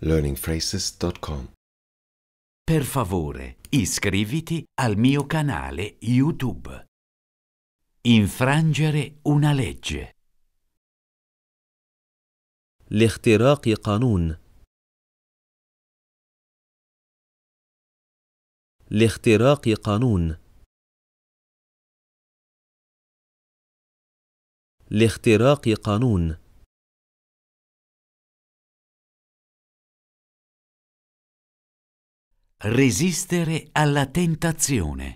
learningphrases.com. Per favore, iscriviti al mio canale YouTube. Infrangere una legge. لاختراق قانون لاختراق قانون لاختراق قانون Resistere alla tentazione.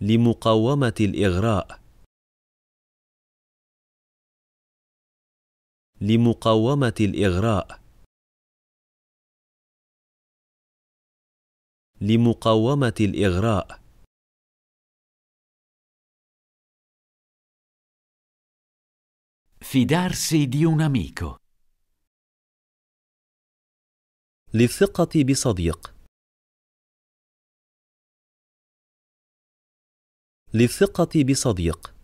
لمقاومة الإغراء لمقاومة الإغراء لمقاومة الإغراء Fidarsi di un amico. للثقة بصديق للثقة بصديق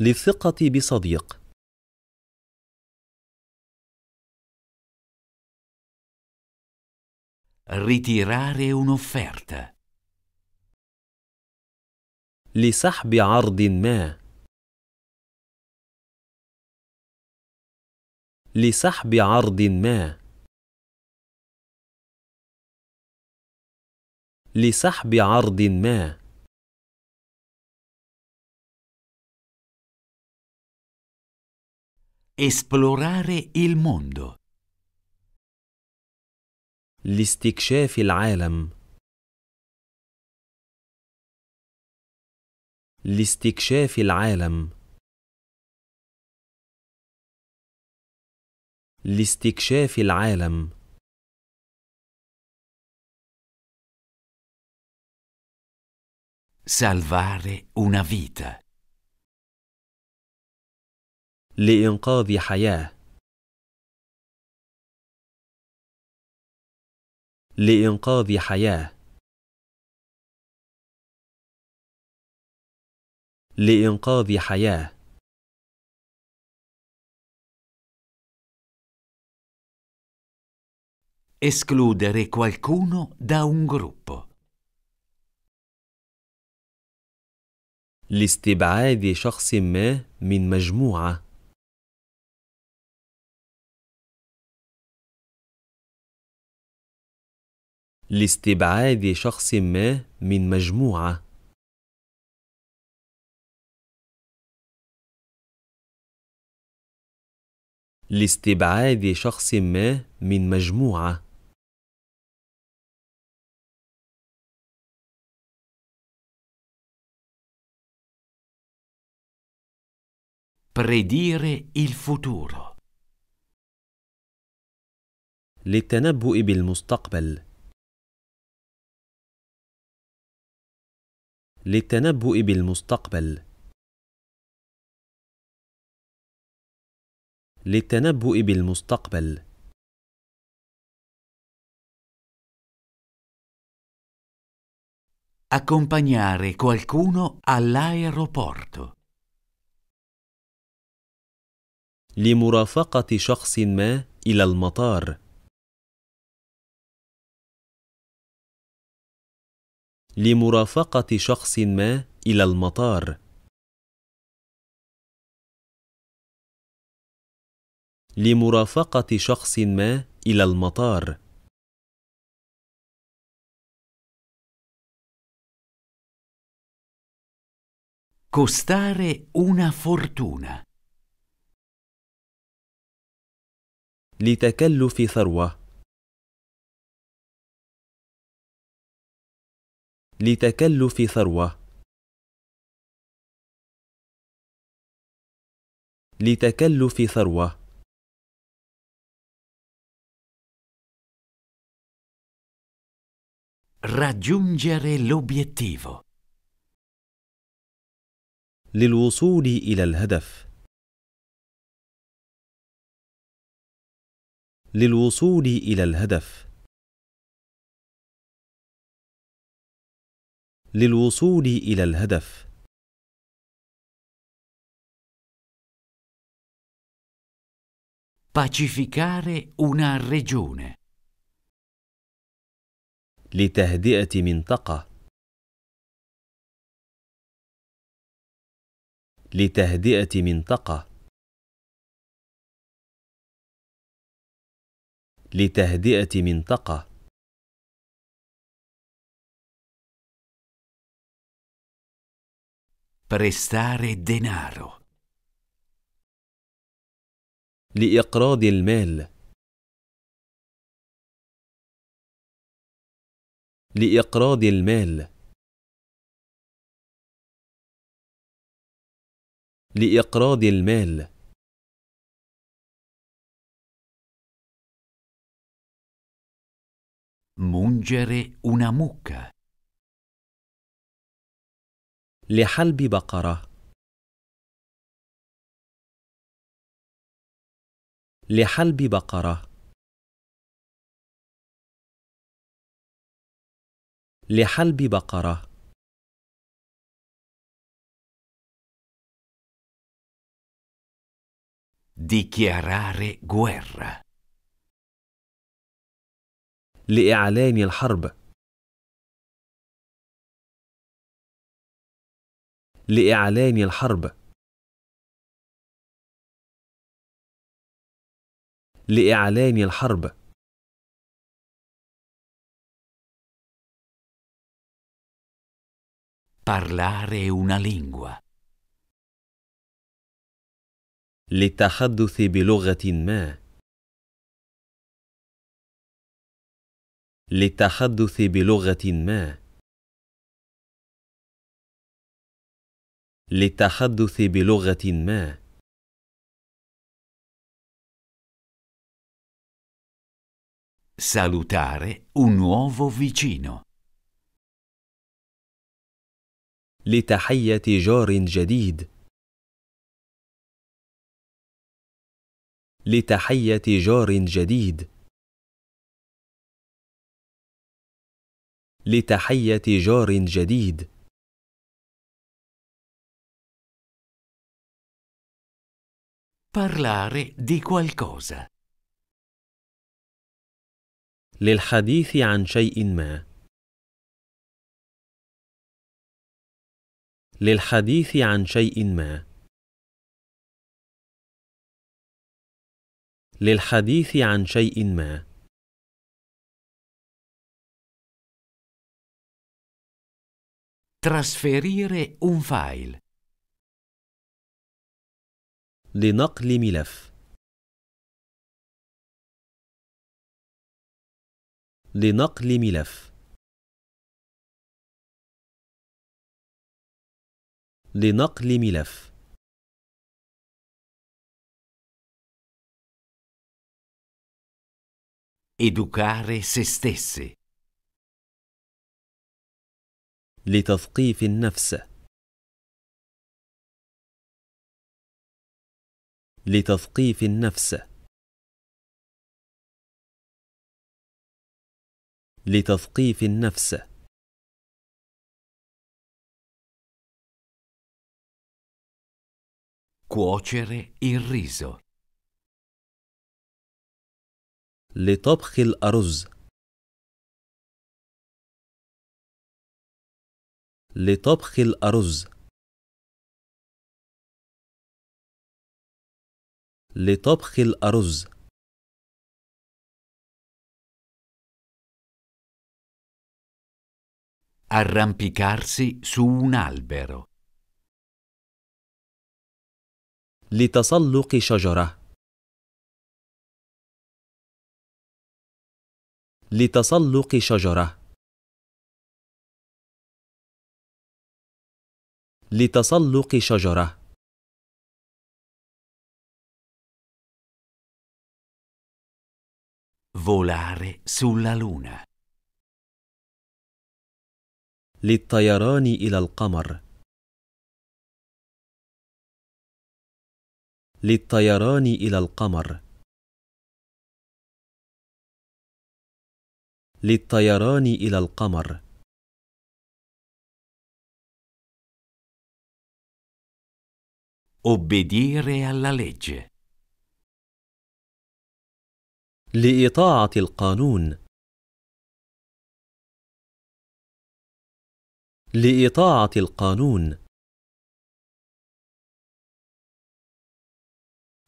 للثقة بصديق Ritirare un'offerta. لسحب عرض ما لسحب عرض ما لسحب عرض ما Esplorare il mondo. لاستكشاف العالم. لاستكشاف العالم. لاستكشاف العالم salvare una vita لإنقاذ حياة لإنقاذ حياة لإنقاذ حياة Escludere qualcuno da un gruppo. لاستبعاد شخص ما من مجموعة. لاستبعاد شخص ما من مجموعة. لاستبعاد شخص ما من مجموعه predire il futuro. للتنبؤ بالمستقبل للتنبؤ بالمستقبل للتنبؤ بالمستقبل Accompagnare qualcuno all'aeroporto. لمرافقة شخص ما إلى المطار لمرافقة شخص ما إلى المطار لمرافقة شخص ما إلى المطار Costare una fortuna لتكلف ثروة لتكلف ثروة لتكلف ثروة Raggiungere l'obiettivo. للوصول إلى الهدف للوصول الى الهدف للوصول الى الهدف pacificare una regione لتهدئه منطقه لتهدئه منطقه لتهدئة منطقة prestare denaro لإقراض المال لإقراض المال لإقراض المال Mungere una mucca. لحلب بقرة لحلب بقرة لحلب بقرة Dichiarare guerra. لإعلان الحرب لإعلان الحرب لإعلان الحرب parlare una lingua للتحدث بلغة ما للتحدث بلغة ما للتحدث بلغة ما Salutare un nuovo vicino. لتحية جار جديد لتحية جار جديد لتحية جار جديد Parlare di qualcosa. للحديث عن شيء ما. للحديث عن شيء ما. للحديث عن شيء ما. Trasferire un file. لنقل ملف لنقل ملف لنقل ملف Educare se stesse لتثقيف النفس لتثقيف النفس لتثقيف النفس cuocere il riso لطبخ الأرز لطبخ الأرز لطبخ الأرز Arrampicarsi su un albero. لتسلق شجرة لتسلق شجره لتسلق شجرة Volare sulla luna. للطيران إلى القمر. للطيران إلى القمر. للطيران إلى القمر. Obbedire alla legge. لإطاعة القانون لإطاعة القانون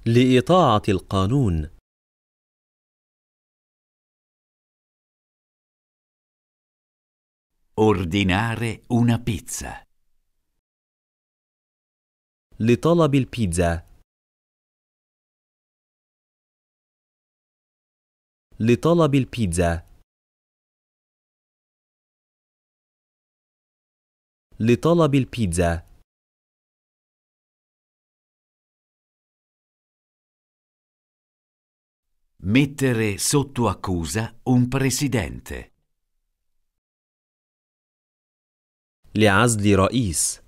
لإطاعة القانون Ordinare una pizza لطلب البيتزا لطلب البيتزا لطلب البيتزا Mettere sotto accusa un presidente. لعزل رئيس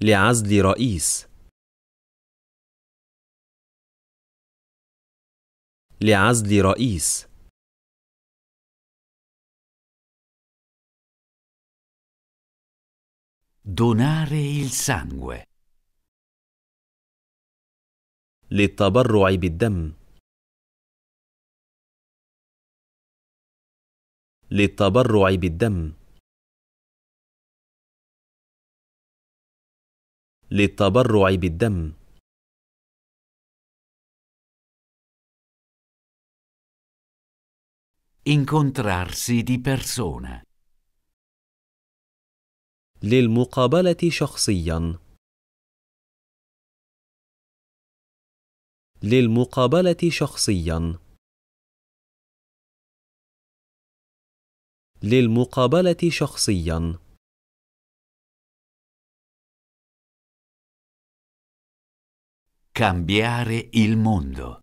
لعزل رئيس لعزل رئيس Donare il sangue. للتبرع بالدم. للتبرع بالدم. للتبرع بالدم Incontrarsi di persona. للمقابلة شخصيا. للمقابلة شخصيا. للمقابلة شخصيا cambiare il mondo.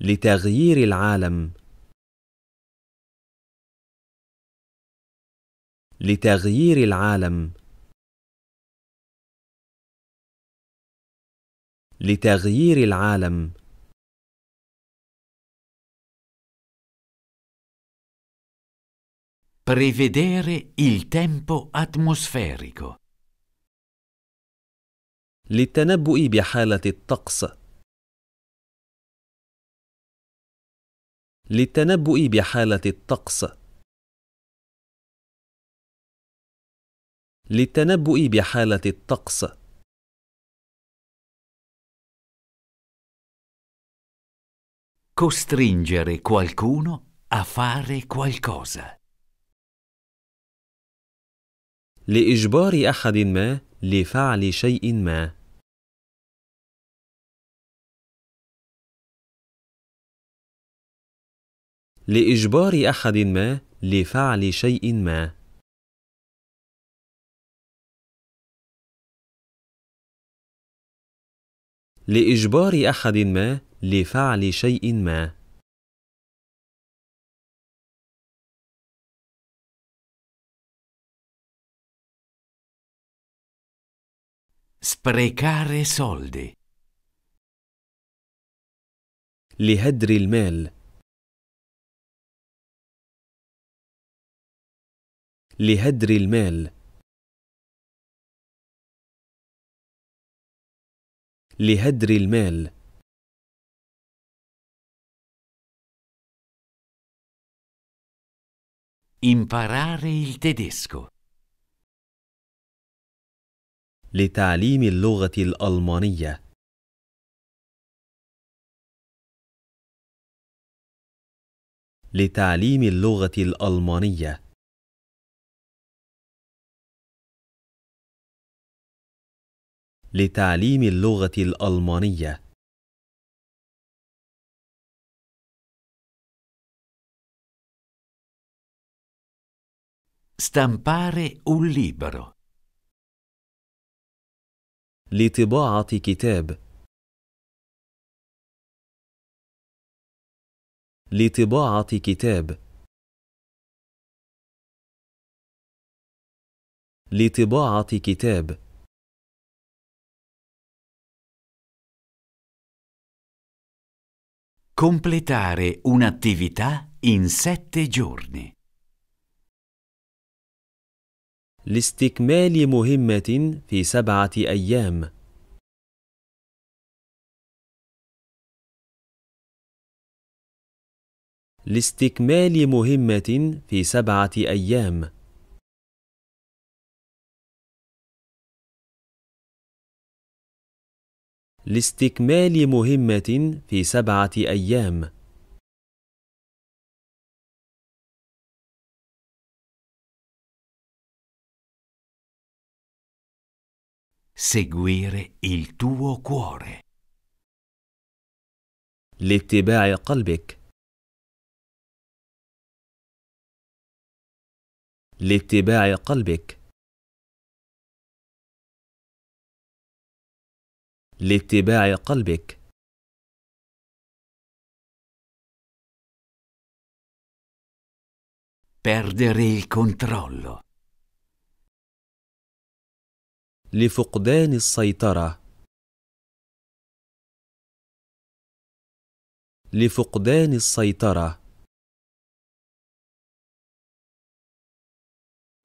لتغيير العالم لتغيير العالم لتغيير العالم prevedere il tempo atmosferico للتنبؤ بحالة الطقس للتنبؤ بحالة الطقس للتنبؤ بحالة الطقس Costringere qualcuno a fare qualcosa. لإجبار أحد ما لفعل شيء ما لإجبار أحد ما لفعل شيء ما لإجبار أحد ما لفعل شيء ما sprecare soldi لهدر المال لهدر المال لهدر المال Imparare il tedesco. لتعليم اللغة الألمانية لتعليم اللغة الألمانية لتعليم اللغة الألمانية Stampare un libro. لطباعة كتاب لطباعة كتاب لطباعة كتاب Completare un'attività in sette giorni. لاستكمال مهمة في سبعة أيام. لاستكمال مهمة في سبعة أيام. لاستكمال مهمة في سبعة أيام Seguire il tuo cuore. لاتباع قلبك لاتباع قلبك لاتباع قلبك perdere il controllo لفقدان السيطرة لفقدان السيطرة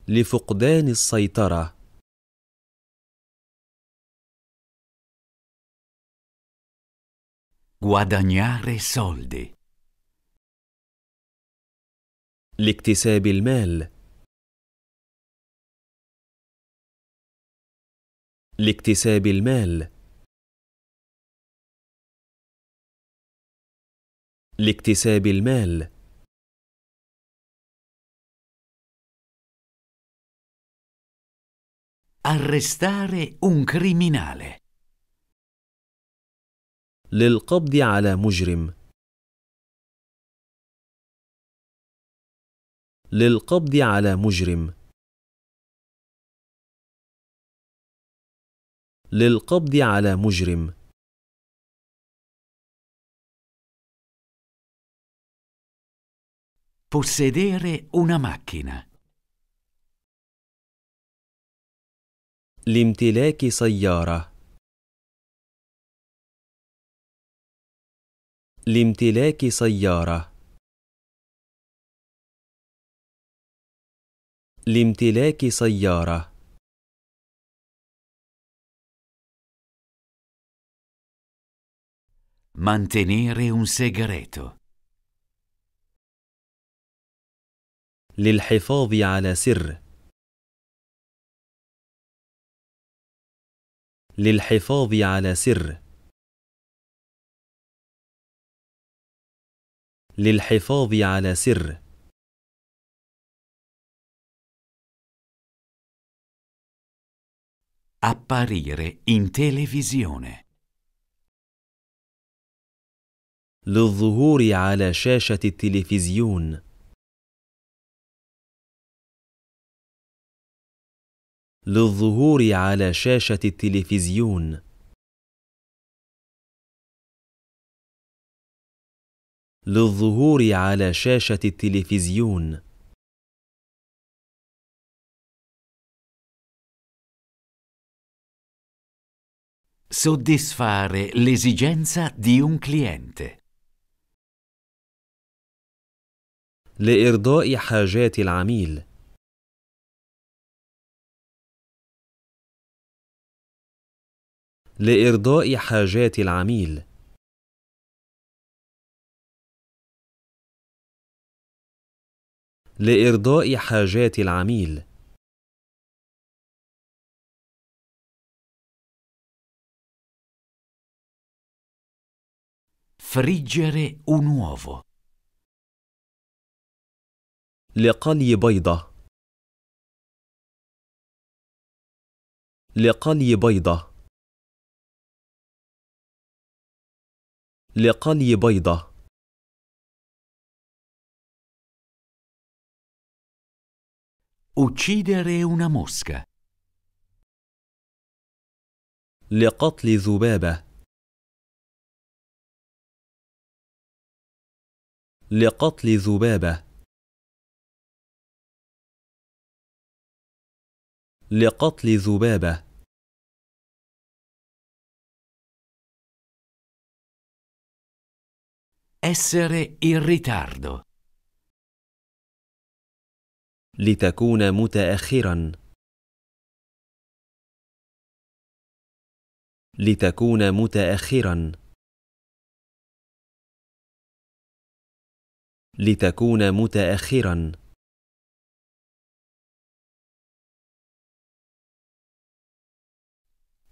لفقدان السيطرة Guadagnare soldi. لاكتساب المال. لاكتساب المال. لاكتساب المال. Arrestare un criminale. للقبض على مجرم للقبض على مجرم للقبض على مجرم possedere una macchina لامتلاك سياره لامتلاك سيارة لامتلاك سيارة Mantenere un segreto. للحفاظ على سر للحفاظ على سر للحفاظ على سر Apparire in televisione. للظهور على شاشة التلفزيون. للظهور على شاشة التلفزيون. للظهور على شاشة التلفزيون Soddisfare l'esigenza di un cliente. لإرضاء حاجات العميل. لإرضاء حاجات العميل. لارضاء حاجات العميل friggere un uovo لقلي بيضه لقلي بيضه لقلي بيضه Uccidere una mosca. لقتل ذبابة لقتل ذبابة لقتل ذبابة Essere in ritardo. لتكون متأخرا لتكون متأخرا لتكون متأخرا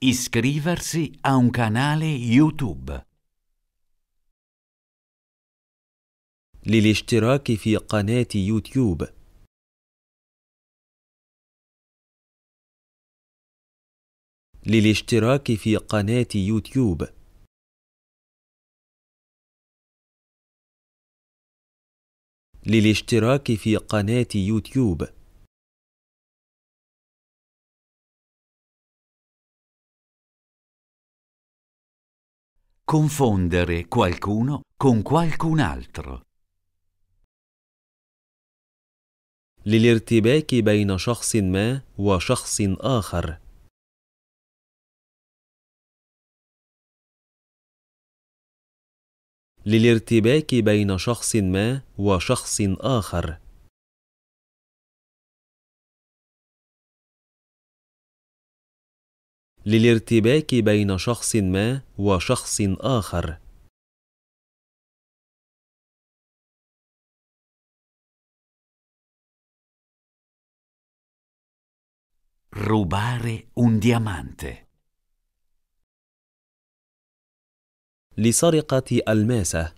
Iscriversi a un canale YouTube. للاشتراك في قناة يوتيوب للاشتراك في قناة يوتيوب للاشتراك في قناة يوتيوب Confondere qualcuno con qualcun altro. للارتباك بين شخص ما وشخص آخر للارتباك بين شخص ما وشخص آخر للارتباك بين شخص ما وشخص آخر Rubare un diamante لسرقة ألماسة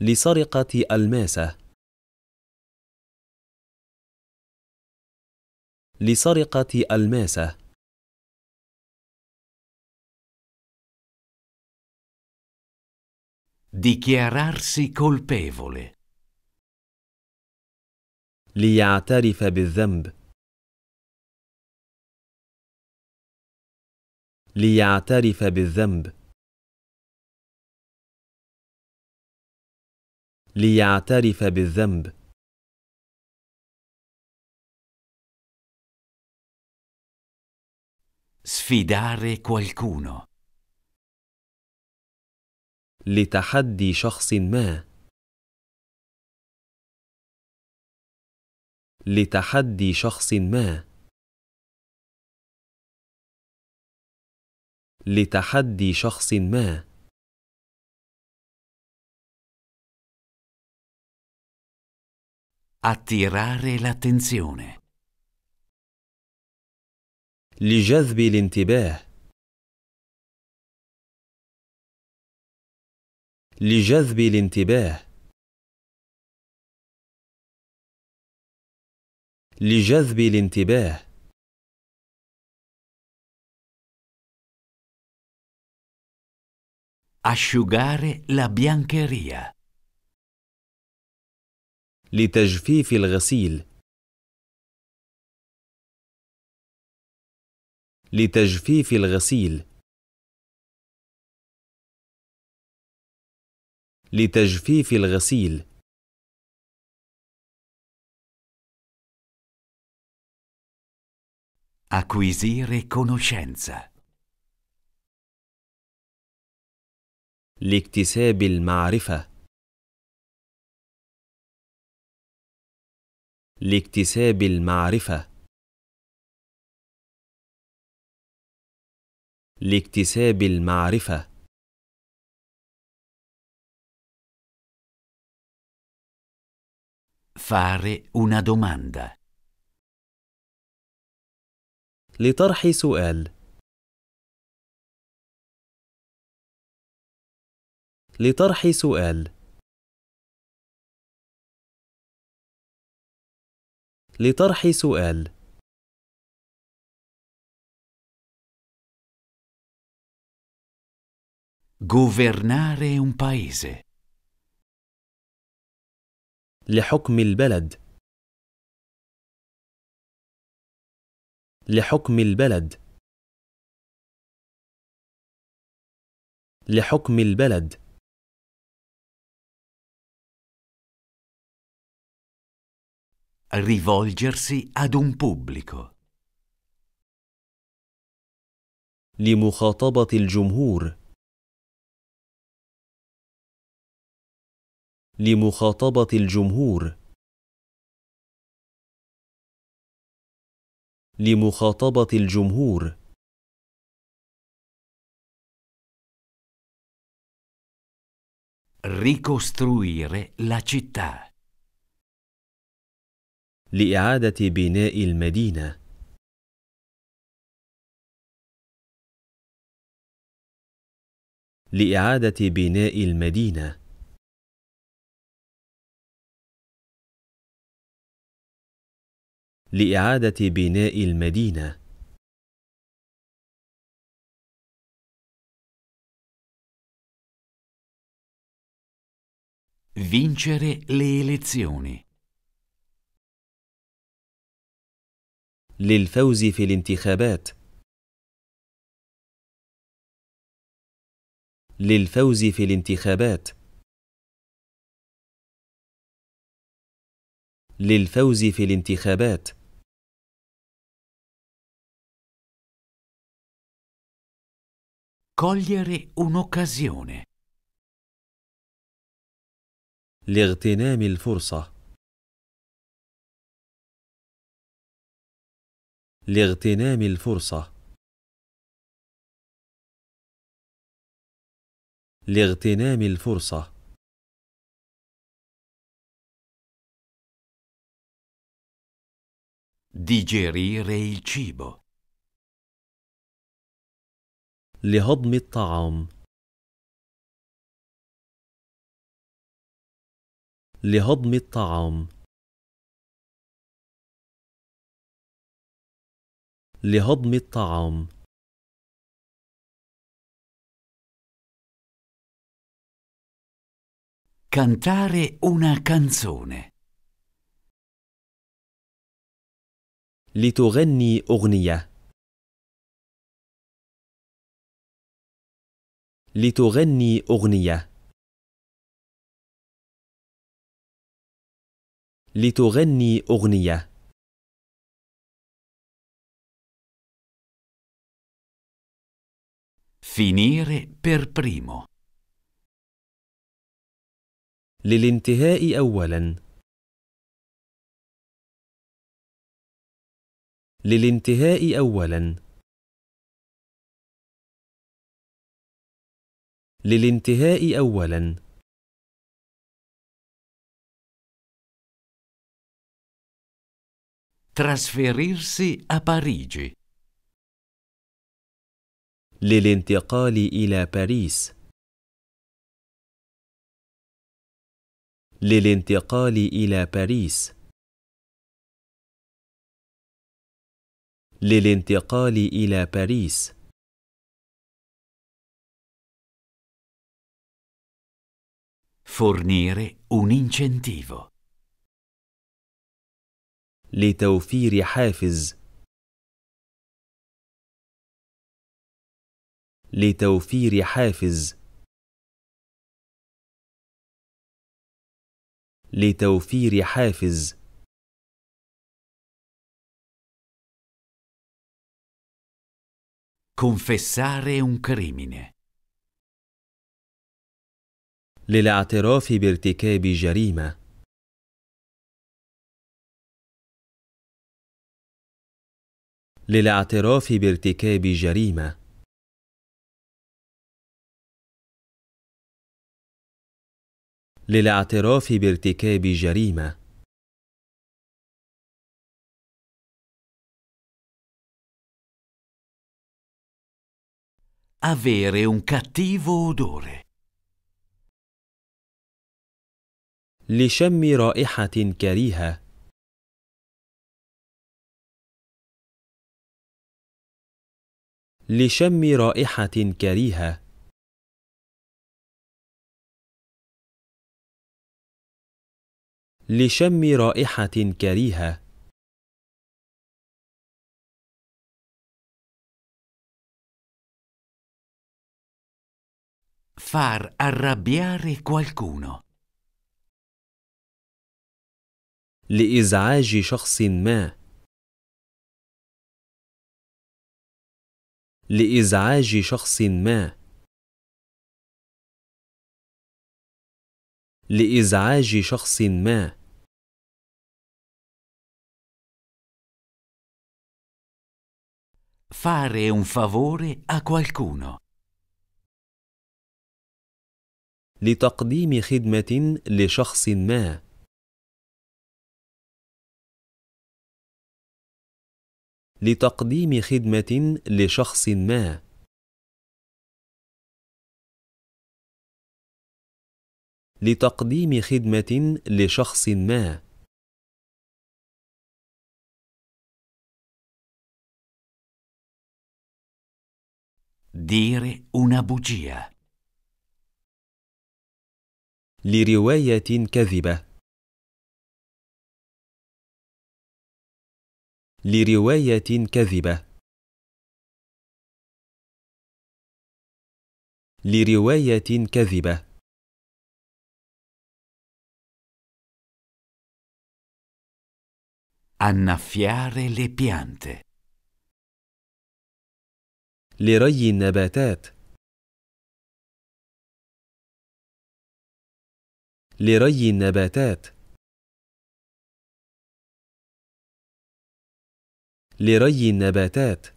لسرقة ألماسة لسرقة ألماسة Dichiararsi colpevole. ليعترف بالذنب ليعترف بالذنب ليعترف بالذنب sfidare qualcuno لتحدي شخص ما لتحدي شخص ما لتحدي شخص ما attirare l'attenzione لجذب الانتباه لجذب الانتباه لجذب الانتباه Asciugare la biancheria. لتجفيف الغسيل لتجفيف الغسيل لتجفيف الغسيل acquisire conoscenza لاكتساب المعرفة لاكتساب المعرفة لاكتساب المعرفة fare una domanda لطرح سؤال لطرح سؤال لطرح سؤال Governare un paese. لحكم البلد لحكم البلد لحكم البلد rivolgersi ad un pubblico. لمخاطبة الجمهور لمخاطبة الجمهور لمخاطبة الجمهور ricostruire la città لإعادة بناء المدينة. لإعادة بناء المدينة. لإعادة بناء المدينة. Vincere le elezioni. للفوز في الانتخابات للفوز في الانتخابات للفوز في الانتخابات cogliere un'occasione لاغتنام الفرصه لاغتنام الفرصة لاغتنام الفرصة Digerire il cibo. لهضم الطعام لهضم الطعام لهضم الطعام Cantare una canzone. لتغني أغنية لتغني أغنية لتغني أغنية Finire per primo. للانتهاء أولا للانتهاء أولا للانتهاء أولا Trasferirsi a Parigi للانتقال إلى باريس للانتقال إلى باريس للانتقال إلى باريس Fornire un incentivo. لتوفير حافز لتوفير حافز لتوفير حافز Confessare un crimine. للاعتراف بارتكاب جريمة. للاعتراف بارتكاب جريمه للاعتراف بارتكاب جريمه Avere un cattivo odore. لشم رائحة كريهة. لشم رائحة كريهة. لشم رائحة كريهة Far arrabbiare qualcuno. لإزعاج شخص ما لإزعاج شخص ما لإزعاج شخص ما Fare un favore a qualcuno. لتقديم خدمة لشخص ما. لتقديم خدمة لشخص ما. لتقديم خدمة لشخص ما Dire una bugia. لرواية كذبة لرواية كذبة لرواية كذبة Annaffiare le piante. لري النباتات لري النباتات لري النباتات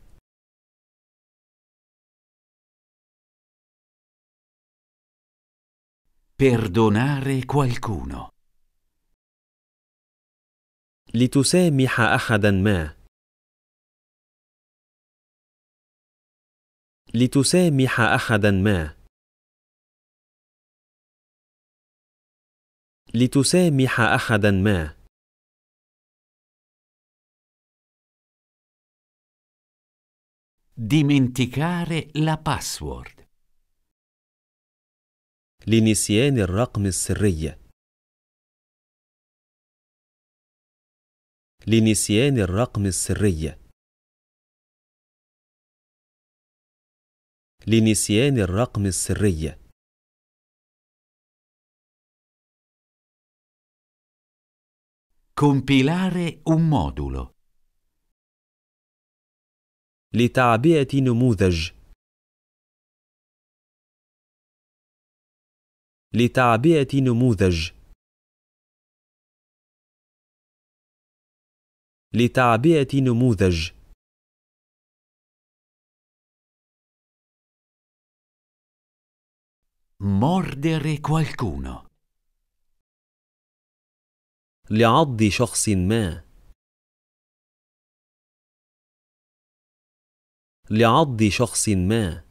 Perdonare qualcuno. لتسامح أحدا ما لتسامح أحدا ما لتسامح أحدا ما Dimenticare la password. لنسيان الرقم السري لنسيان الرقم السري لنسيان الرقم السري Compilare un modulo لتعبئة نموذج لتعبئة نموذج لتعبئة نموذج Mordere qualcuno. لعض شخص ما. لعض شخص ما.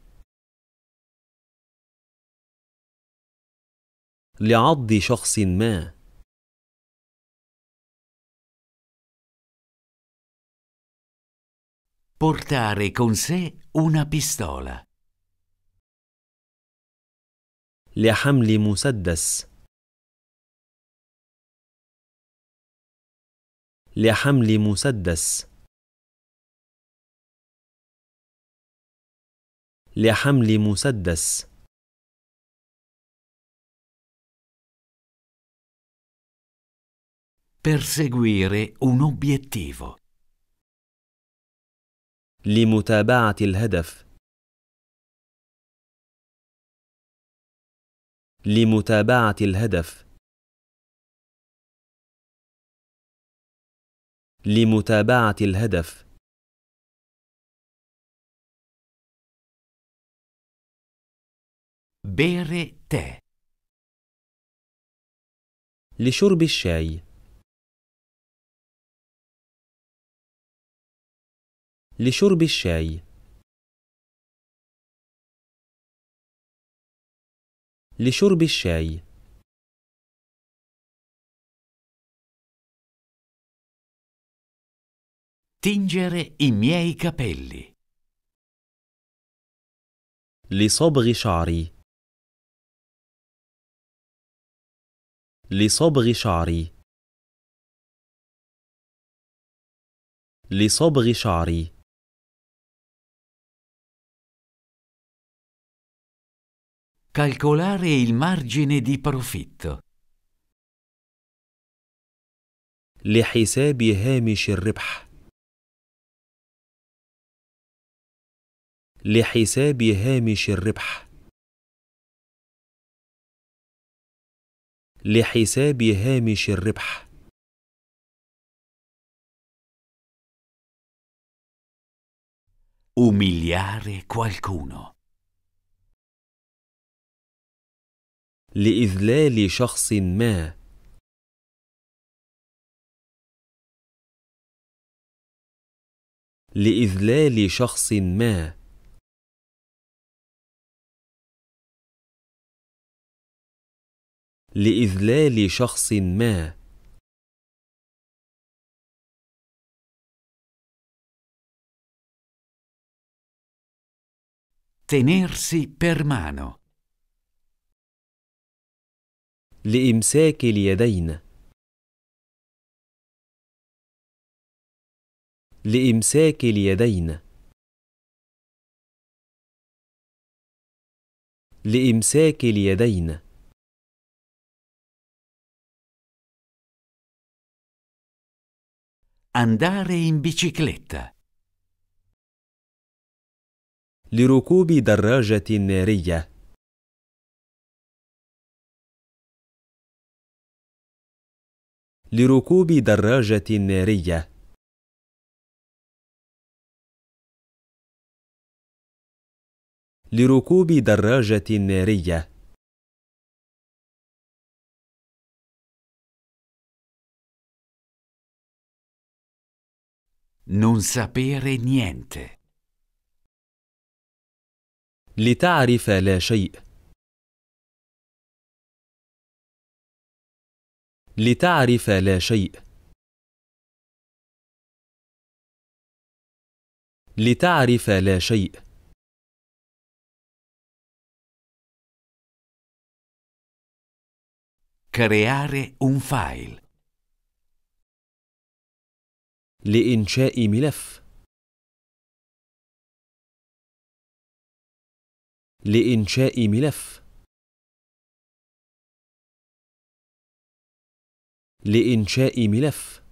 لعض شخص ما Portare con sé una pistola. لحمل مسدس لحمل مسدس لحمل مسدس Perseguire un obiettivo. لمتابعة الهدف لمتابعة الهدف لمتابعة الهدف بيري تي لشرب الشاي لشرب الشاي لشرب الشاي tingere i miei capelli لصبغ شعري لصبغ شعري لصبغ شعري Calcolare il margine di profitto. لحساب هامش الربح لحساب هامش الربح لحساب هامش الربح umiliare qualcuno لاذلال شخص ما لاذلال شخص ما لاذلال شخص ما tenersi per mano لإمساك اليدين لإمساك اليدين لإمساك اليدين Andare in bicicletta. لركوب دراجة نارية لركوب دراجة نارية لركوب دراجة نارية Non sapere niente. لتعرف لا شيء لتعرف لا شيء لتعرف لا شيء creare un file لإنشاء ملف لإنشاء ملف لإنشاء ملف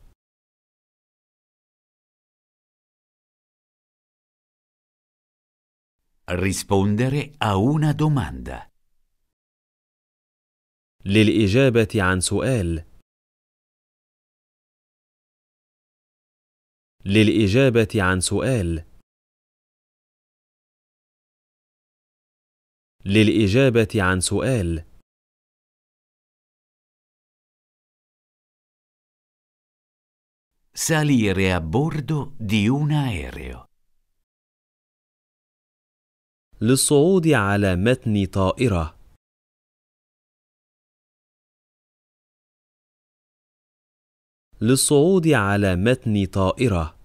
Rispondere a una domanda. للإجابة عن سؤال للإجابة عن سؤال للإجابة عن سؤال Salire a bordo di un aereo. للصعود على متن طائرة للصعود على متن طائرة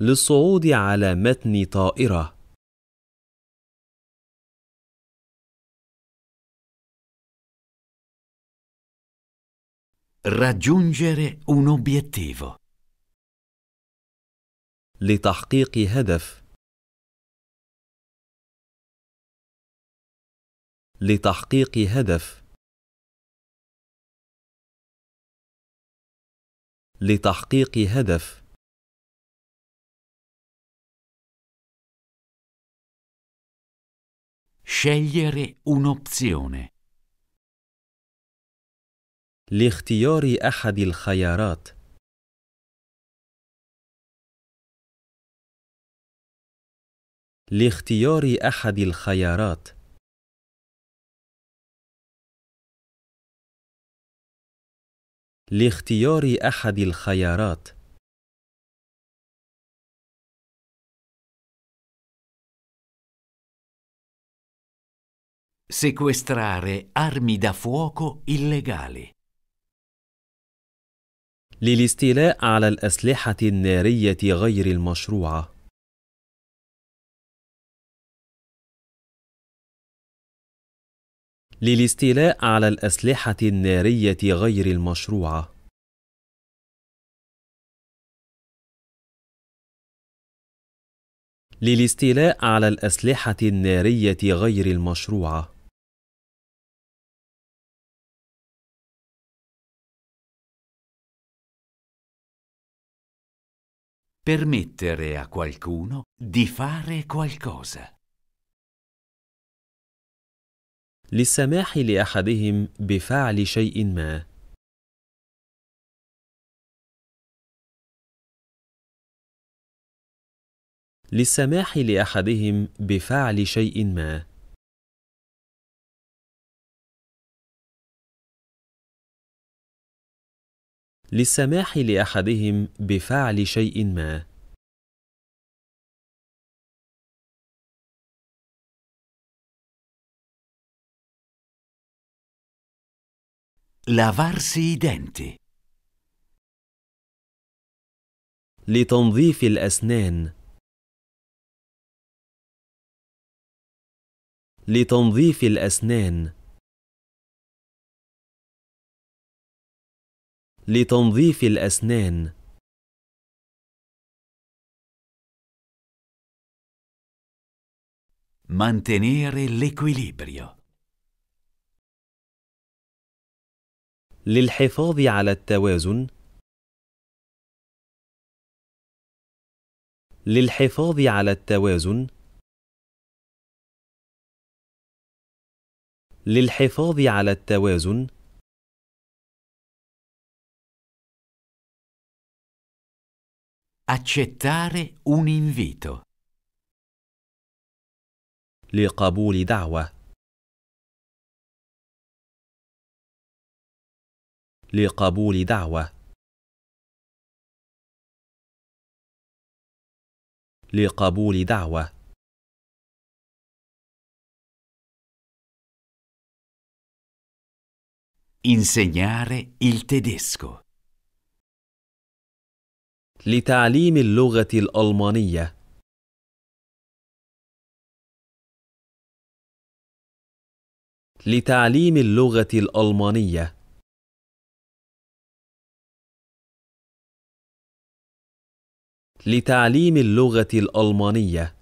للصعود على متن طائرة Raggiungere un obiettivo. لتحقيق هدف لتحقيق هدف لتحقيق هدف scegliere un'opzione لاختيار أحد الخيارات لاختيار أحد الخيارات لاختيار أحد الخيارات Sequestrare armi da fuoco illegali. للاستيلاء على الأسلحة النارية غير المشروعة للاستيلاء على الأسلحة النارية غير المشروعة للاستيلاء على الأسلحة النارية غير المشروعة permettere a qualcuno di fare qualcosa. للسماح لأحدهم بفعل شيء ما. للسماح لأحدهم بفعل شيء ما. للسماح لاحدهم بفعل شيء ما Lavarsi i denti. لتنظيف الأسنان لتنظيف الأسنان لتنظيف الأسنان Mantenere l'equilibrio. للحفاظ على التوازن للحفاظ على التوازن للحفاظ على التوازن Accettare un invito. لقبول دعوة لقبول دعوة لقبول دعوة Insegnare il tedesco. لتعليم اللغة الألمانية لتعليم اللغة الألمانية لتعليم اللغة الألمانية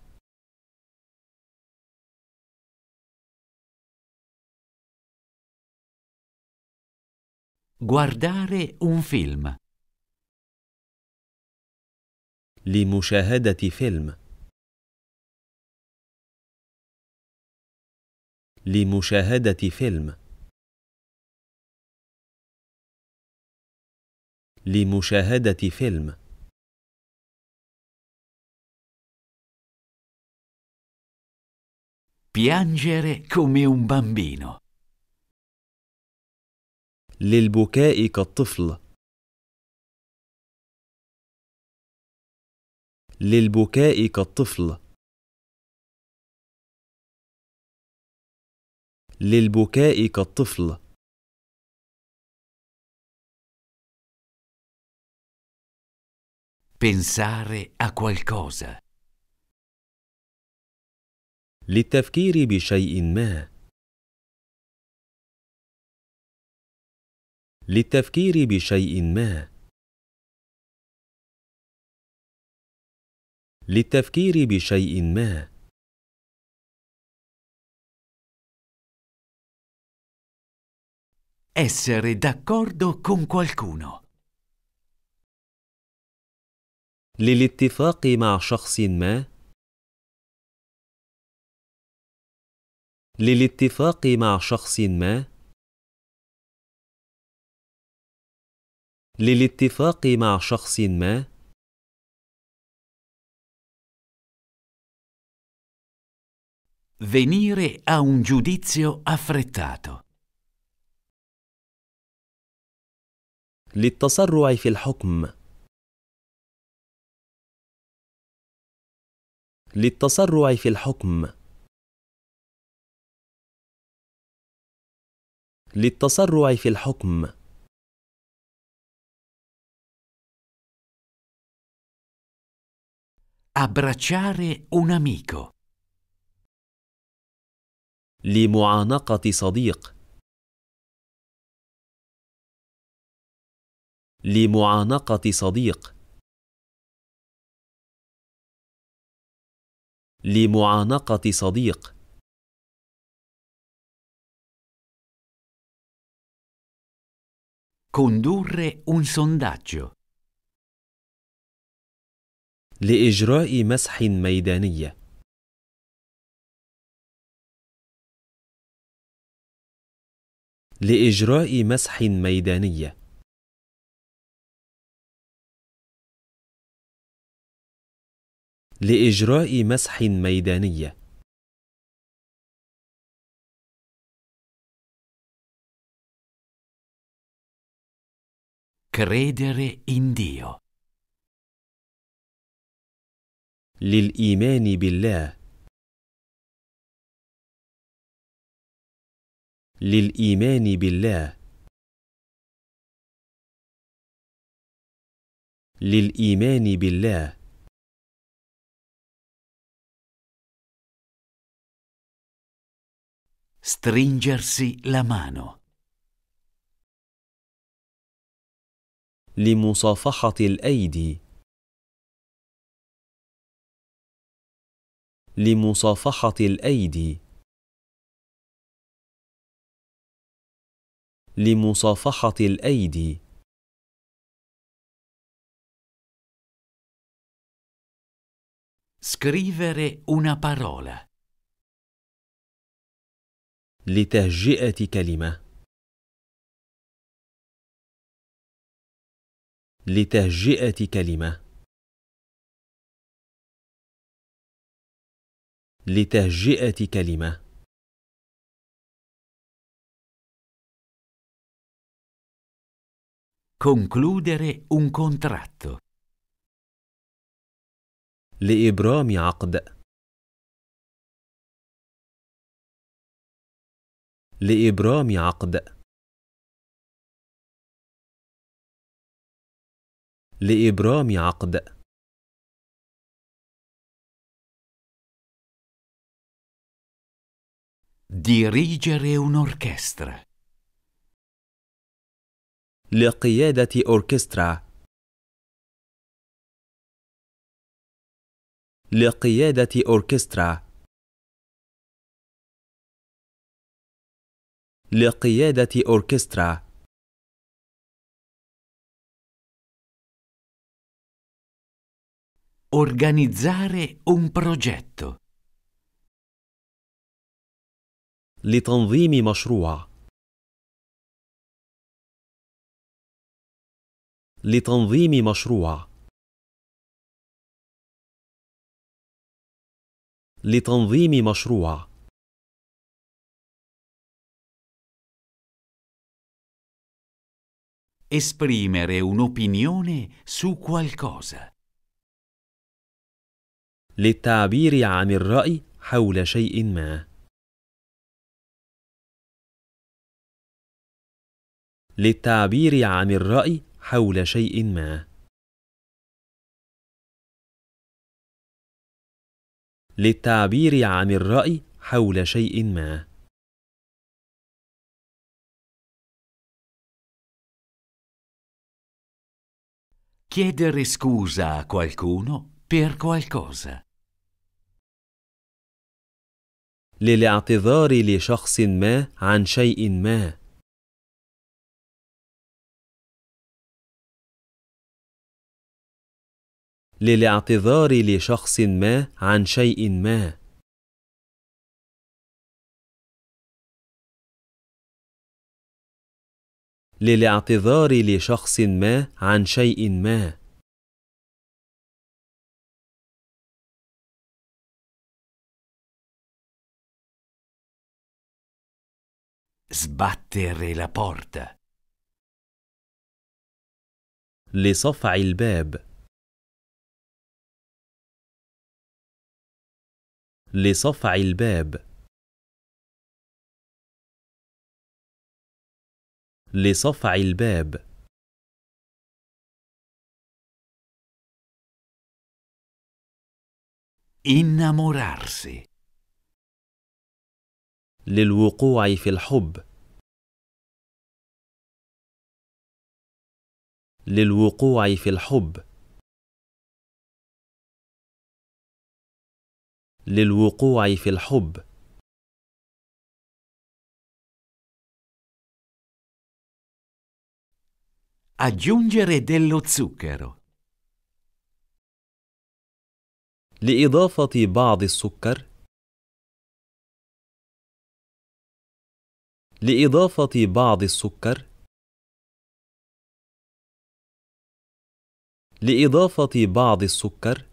Guardare un film لمشاهدة فيلم لمشاهدة فيلم لمشاهدة فيلم Piangere come un bambino. للبكاء كالطفل للبكاء كالطفل للبكاء كالطفل للبكاء كالطفل Pensare a qualcosa. للتفكير بشيء ما للتفكير بشيء ما للتفكير بشيء ما Essere d'accordo con qualcuno. للاتفاق مع شخص ما للاتفاق مع شخص ما للاتفاق مع شخص ما venire a un giudizio affrettato. للتسرع في الحكم للتسرع في الحكم للتسرع في الحكم abbracciare un amico لمعانقة صديق لمعانقة صديق لمعانقة صديق Condurre un sondaggio لإجراء مسح ميدانية لإجراء مسح ميدانية لإجراء مسح ميدانية Credere in Dio. للإيمان بالله للايمان بالله للايمان بالله stringersi la mano لمصافحه الايدي لمصافحه الايدي لمصافحة الأيدي Scrivere una parola. لتهجئة كلمة لتهجئة كلمة لتهجئة كلمة concludere un contratto. لإبرام عقد لإبرام عقد لإبرام عقد Dirigere un'orchestra. لقيادة أوركسترا لقيادة أوركسترا لقيادة أوركسترا Organizzare un progetto. لتنظيم مشروع لتنظيم مشروع لتنظيم مشروع esprimere un'opinione su qualcosa. للتعبير عن الرأي حول شيء ما. للتعبير عن الرأي حول شيء ما للتعبير عن الرأي حول شيء ما Chiedere scusa a qualcuno per qualcosa. للاعتذار لشخص ما عن شيء ما للاعتذار لشخص ما عن شيء ما للاعتذار لشخص ما عن شيء ما sbattere la porta لصفع الباب لصفع الباب لصفع الباب innamorarsi للوقوع في الحب للوقوع في الحب للوقوع في الحب Aggiungere dello zucchero. لإضافة بعض السكر لإضافة بعض السكر لإضافة بعض السكر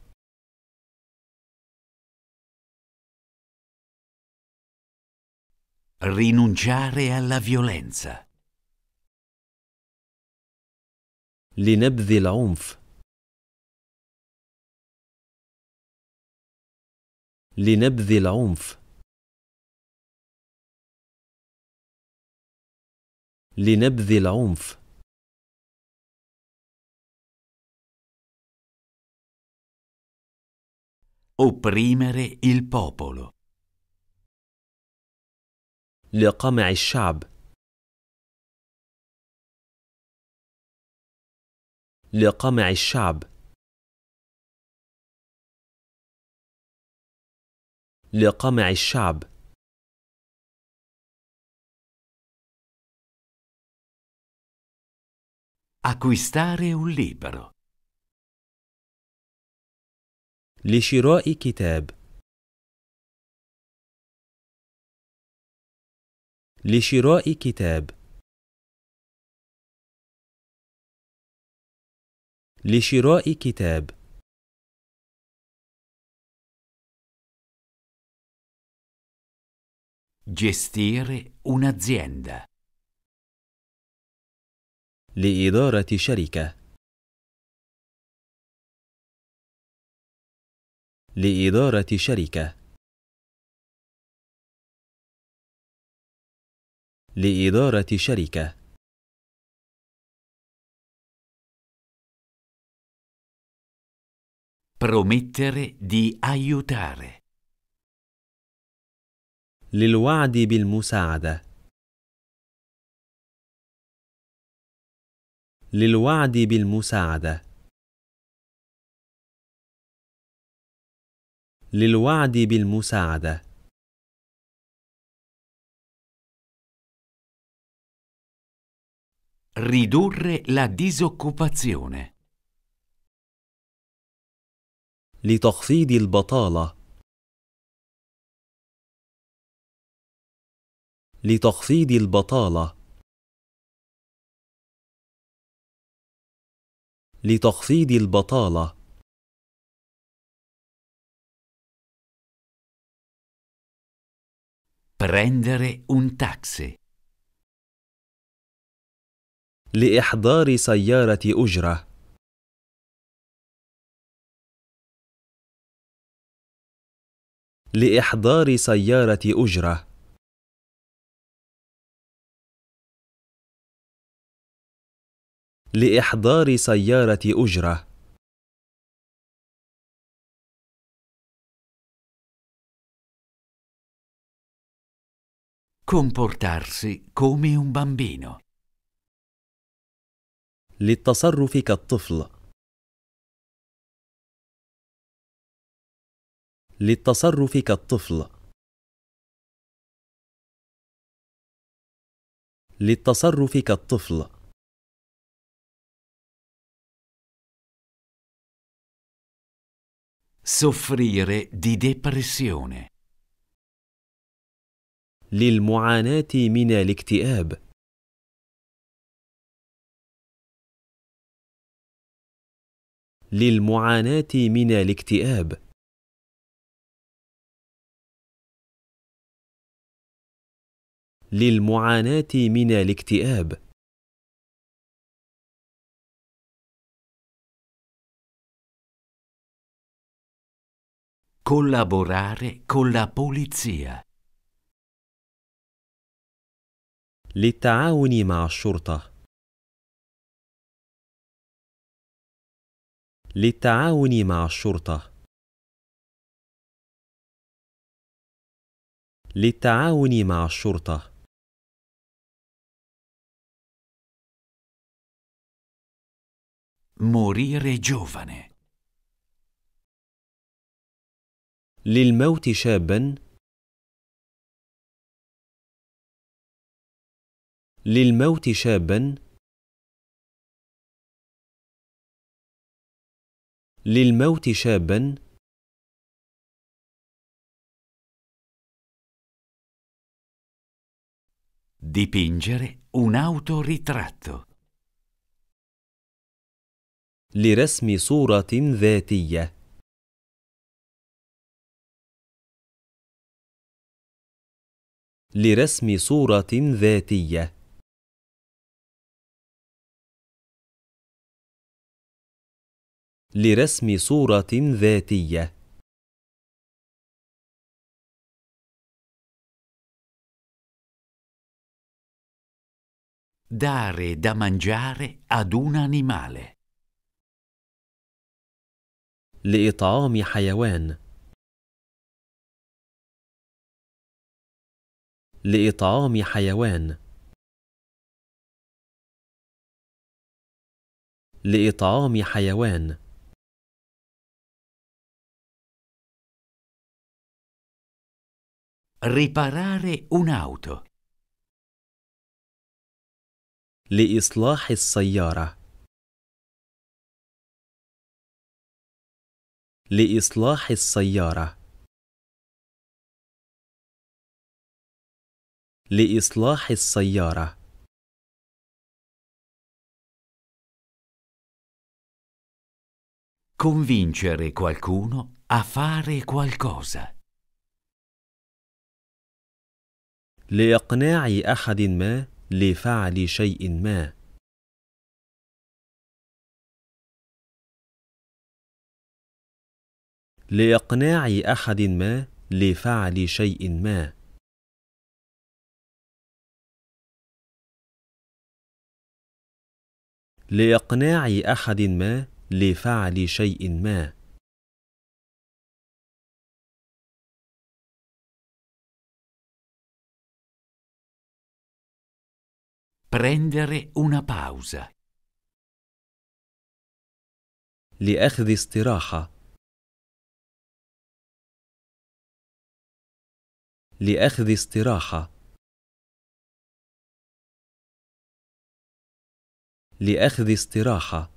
rinunciare alla violenza. لنبذ العنف لنبذ العنف لنبذ العنف opprimere il popolo لقمع الشعب لقمع الشعب لقمع الشعب acquistare un libro لشراء كتاب لشراء كتاب لشراء كتاب Gestire un'azienda. لإدارة شركة. لإدارة شركة. لإدارة شركة Promettere di aiutare. للوعد بالمساعدة للوعد بالمساعدة للوعد بالمساعدة Ridurre la disoccupazione. لتخفيض البطالة لتخفيض البطالة لتخفيض البطالة Prendere un taxi لإحضار سيارة أجرة لإحضار سيارة أجرة لإحضار سيارة أجرة Comportarsi come un bambino. للتصرف كالطفل للتصرف كالطفل للتصرف كالطفل soffrire di depressione للمعاناة من الاكتئاب للمعاناه من الاكتئاب للمعاناه من الاكتئاب collaborare con la polizia للتعاون مع الشرطه للتعاون مع الشرطة للتعاون مع الشرطة مورير جوفاني للموت شابا للموت شابا للموت شابا Dipingere un autoritratto. لرسم صورة ذاتية. لرسم صورة ذاتية. لرسم صورة ذاتية Dare da mangiare ad un animale. لإطعام حيوان لإطعام حيوان لإطعام حيوان Riparare un'auto. لإصلاح السيارة لإصلاح السيارة لإصلاح السيارة Convincere qualcuno a fare qualcosa. لإقناع أحد ما لفعل شيء ما لإقناع أحد ما لفعل شيء ما لإقناع أحد ما لفعل شيء ما prendere una pausa. لأخذ استراحة لأخذ استراحة لأخذ استراحة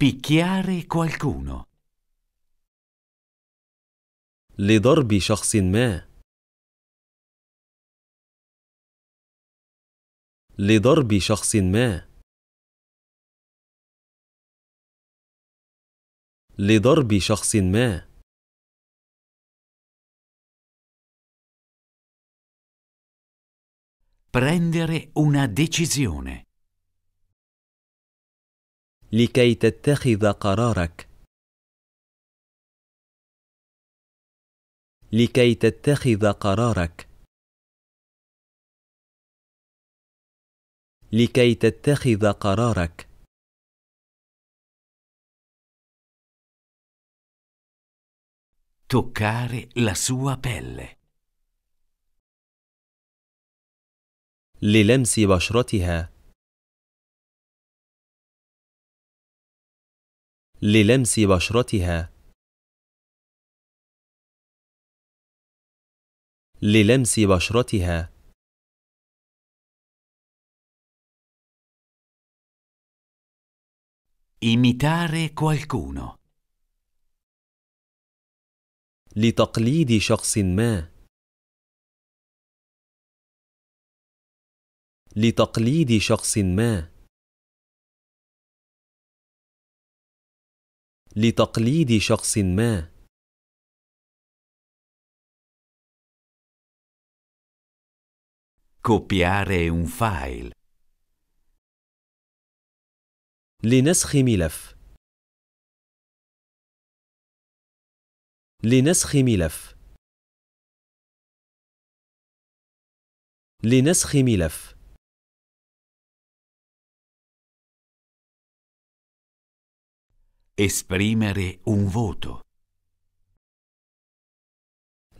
Picchiare qualcuno. لضرب شخص ما لضرب شخص ما لضرب شخص ما prendere una decisione لكي تتخذ قرارك لكي تتخذ قرارك لكي تتخذ قرارك toccare la sua pelle للمس بشرتها للمس بشرتها للمس بشرتها Imitare qualcuno. لتقليد شخص ما. لتقليد شخص ما. لتقليد شخص ما. copiare un file لنسخ ملف لنسخ ملف لنسخ ملف esprimere un voto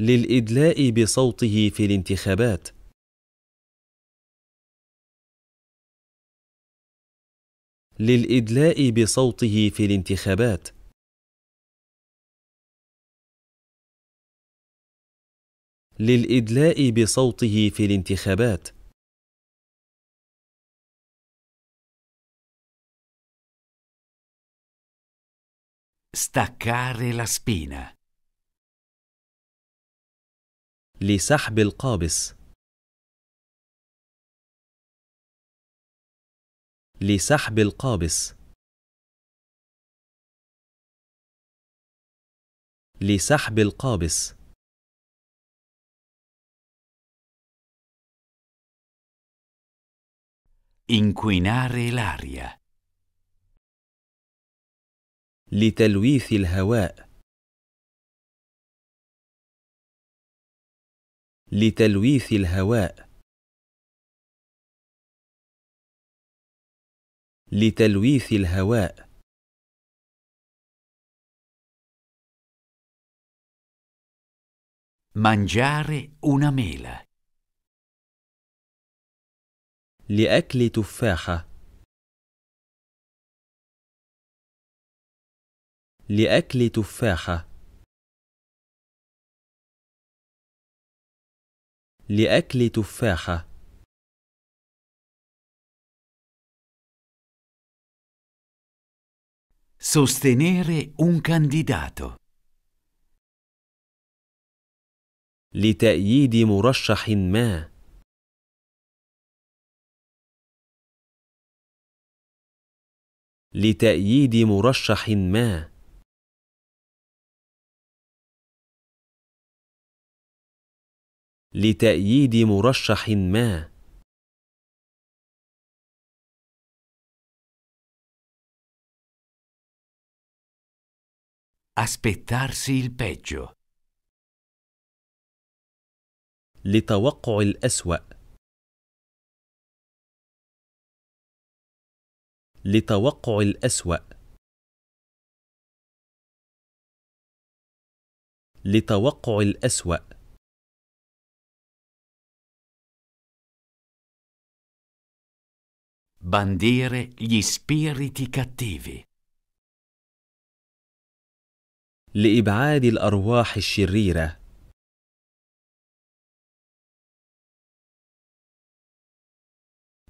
للإدلاء بصوته في الانتخابات للادلاء بصوته في الانتخابات للادلاء بصوته في الانتخابات staccare la spina لسحب القابس لسحب القابس لسحب القابس Inquinare l'aria. لتلويث الهواء لتلويث الهواء لتلويث الهواء Mangiare una mela. لأكل تفاحة لأكل تفاحة لأكل تفاحة Sostenere un candidato. لتأييد مرشح ما لتأييد مرشح ما لتأييد مرشح ما Aspettarsi il peggio. لتوقع الأسوأ لتوقع الأسوأ لتوقع الأسوأ bandire gli spiriti cattivi لابعاد الارواح الشريره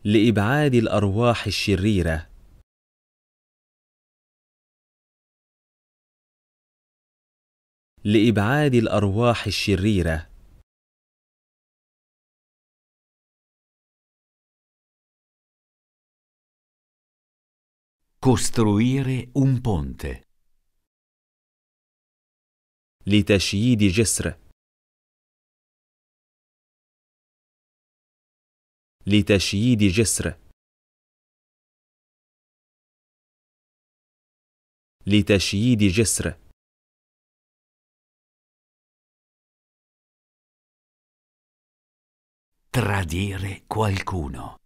لابعاد الارواح الشريره لابعاد الارواح الشريره costruire un ponte لتشييد جسر لتشييد جسر لتشييد جسر tradire qualcuno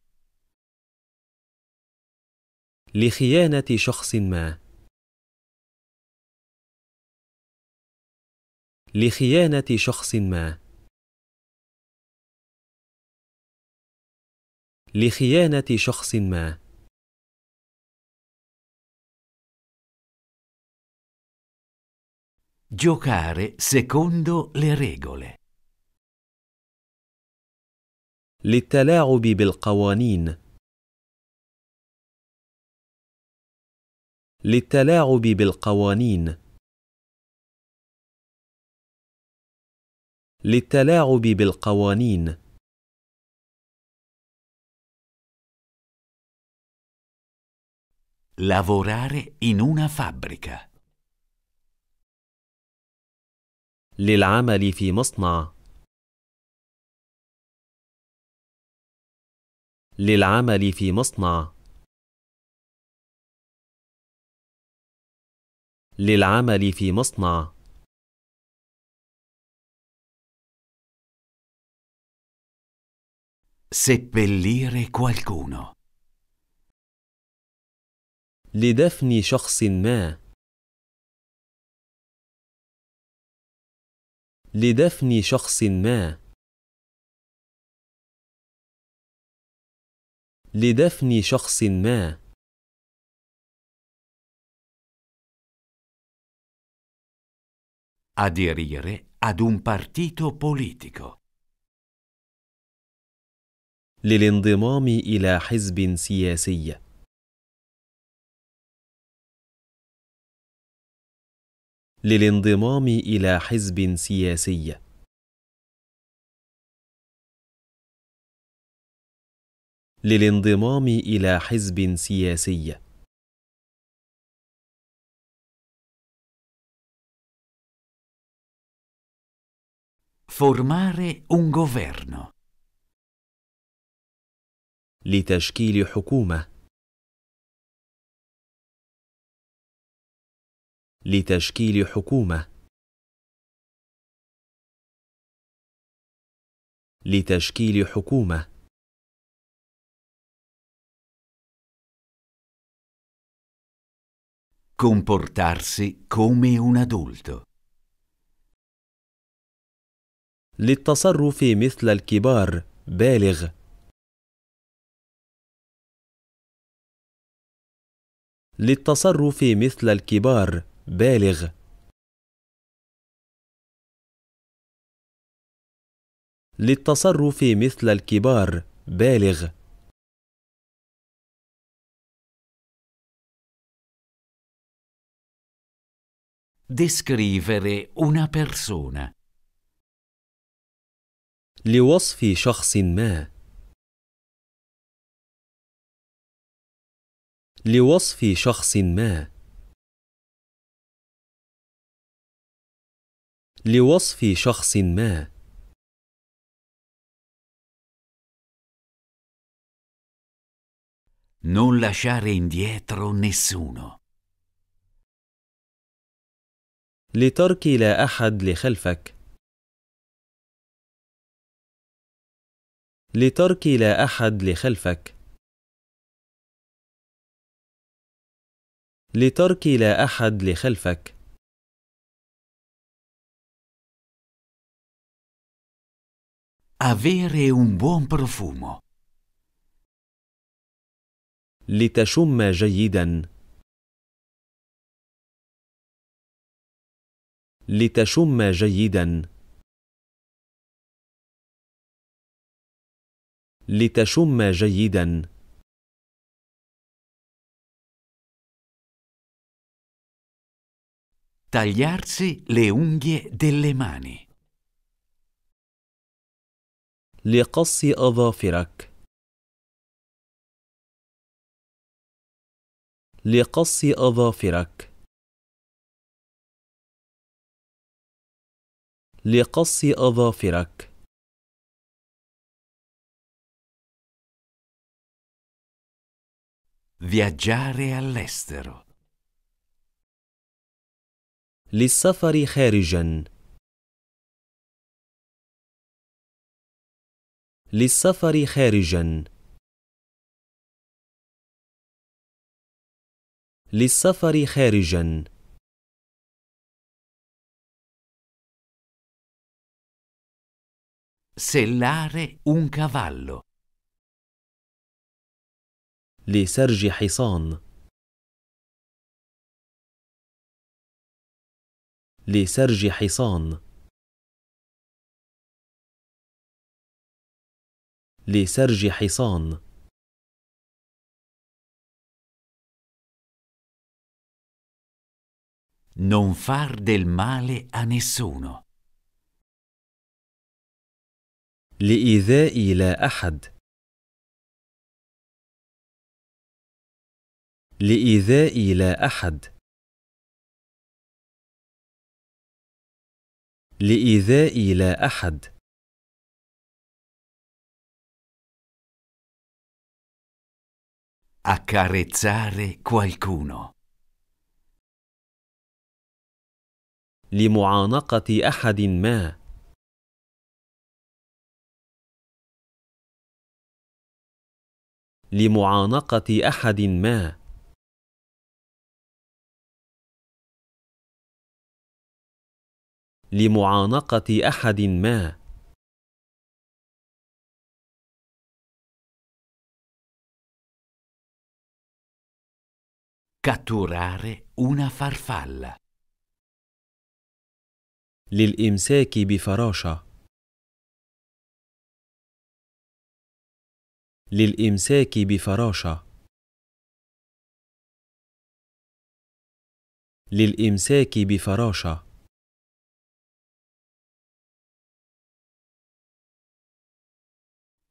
لخيانة شخص ما لخيانة شخص ما لخيانة شخص ما Giocare secondo le regole. للتلاعب بالقوانين للتلاعب بالقوانين للتلاعب بالقوانين Lavorare in una fabbrica. للعمل في مصنع. للعمل في مصنع. للعمل في مصنع. Seppellire qualcuno. لدفن شخص ما لدفن شخص ما لدفن شخص ما aderire ad un partito politico للانضمام إلى حزب سياسي للانضمام إلى حزب سياسي للانضمام إلى حزب سياسي Formare un governo لتشكيل حكومة لتشكيل حكومة لتشكيل حكومة Comportarsi come un adulto. للتصرف مثل الكبار بالغ للتصرف مثل الكبار بالغ للتصرف مثل الكبار بالغ Descrivere una persona. لوصف شخص ما لوصف شخص ما لوصف شخص ما Non lasciare indietro nessuno. لترك لا أحد لخلفك لترك لا أحد لخلفك لترك لا أحد لخلفك Avere un buon profumo. لتشم جيدا لتشم جيدا لتشم جيداً Tagliarsi le unghie delle mani. لقص أظافرك لقص أظافرك لقص أظافرك Viaggiare all'estero للسفر خارجا للسفر خارجا للسفر خارجا sellare un cavallo لسرج حصان لسرج حصان لسرج حصان Non far del male a nessuno. لإيذاء لا أحد لإيذاء لا أحد لإيذاء لا أحد accarezzare qualcuno لمعانقة أحد ما لمعانقة أحد ما لمعانقه احد ما catturare una farfalla للامساك بفراشه للامساك بفراشه للامساك بفراشه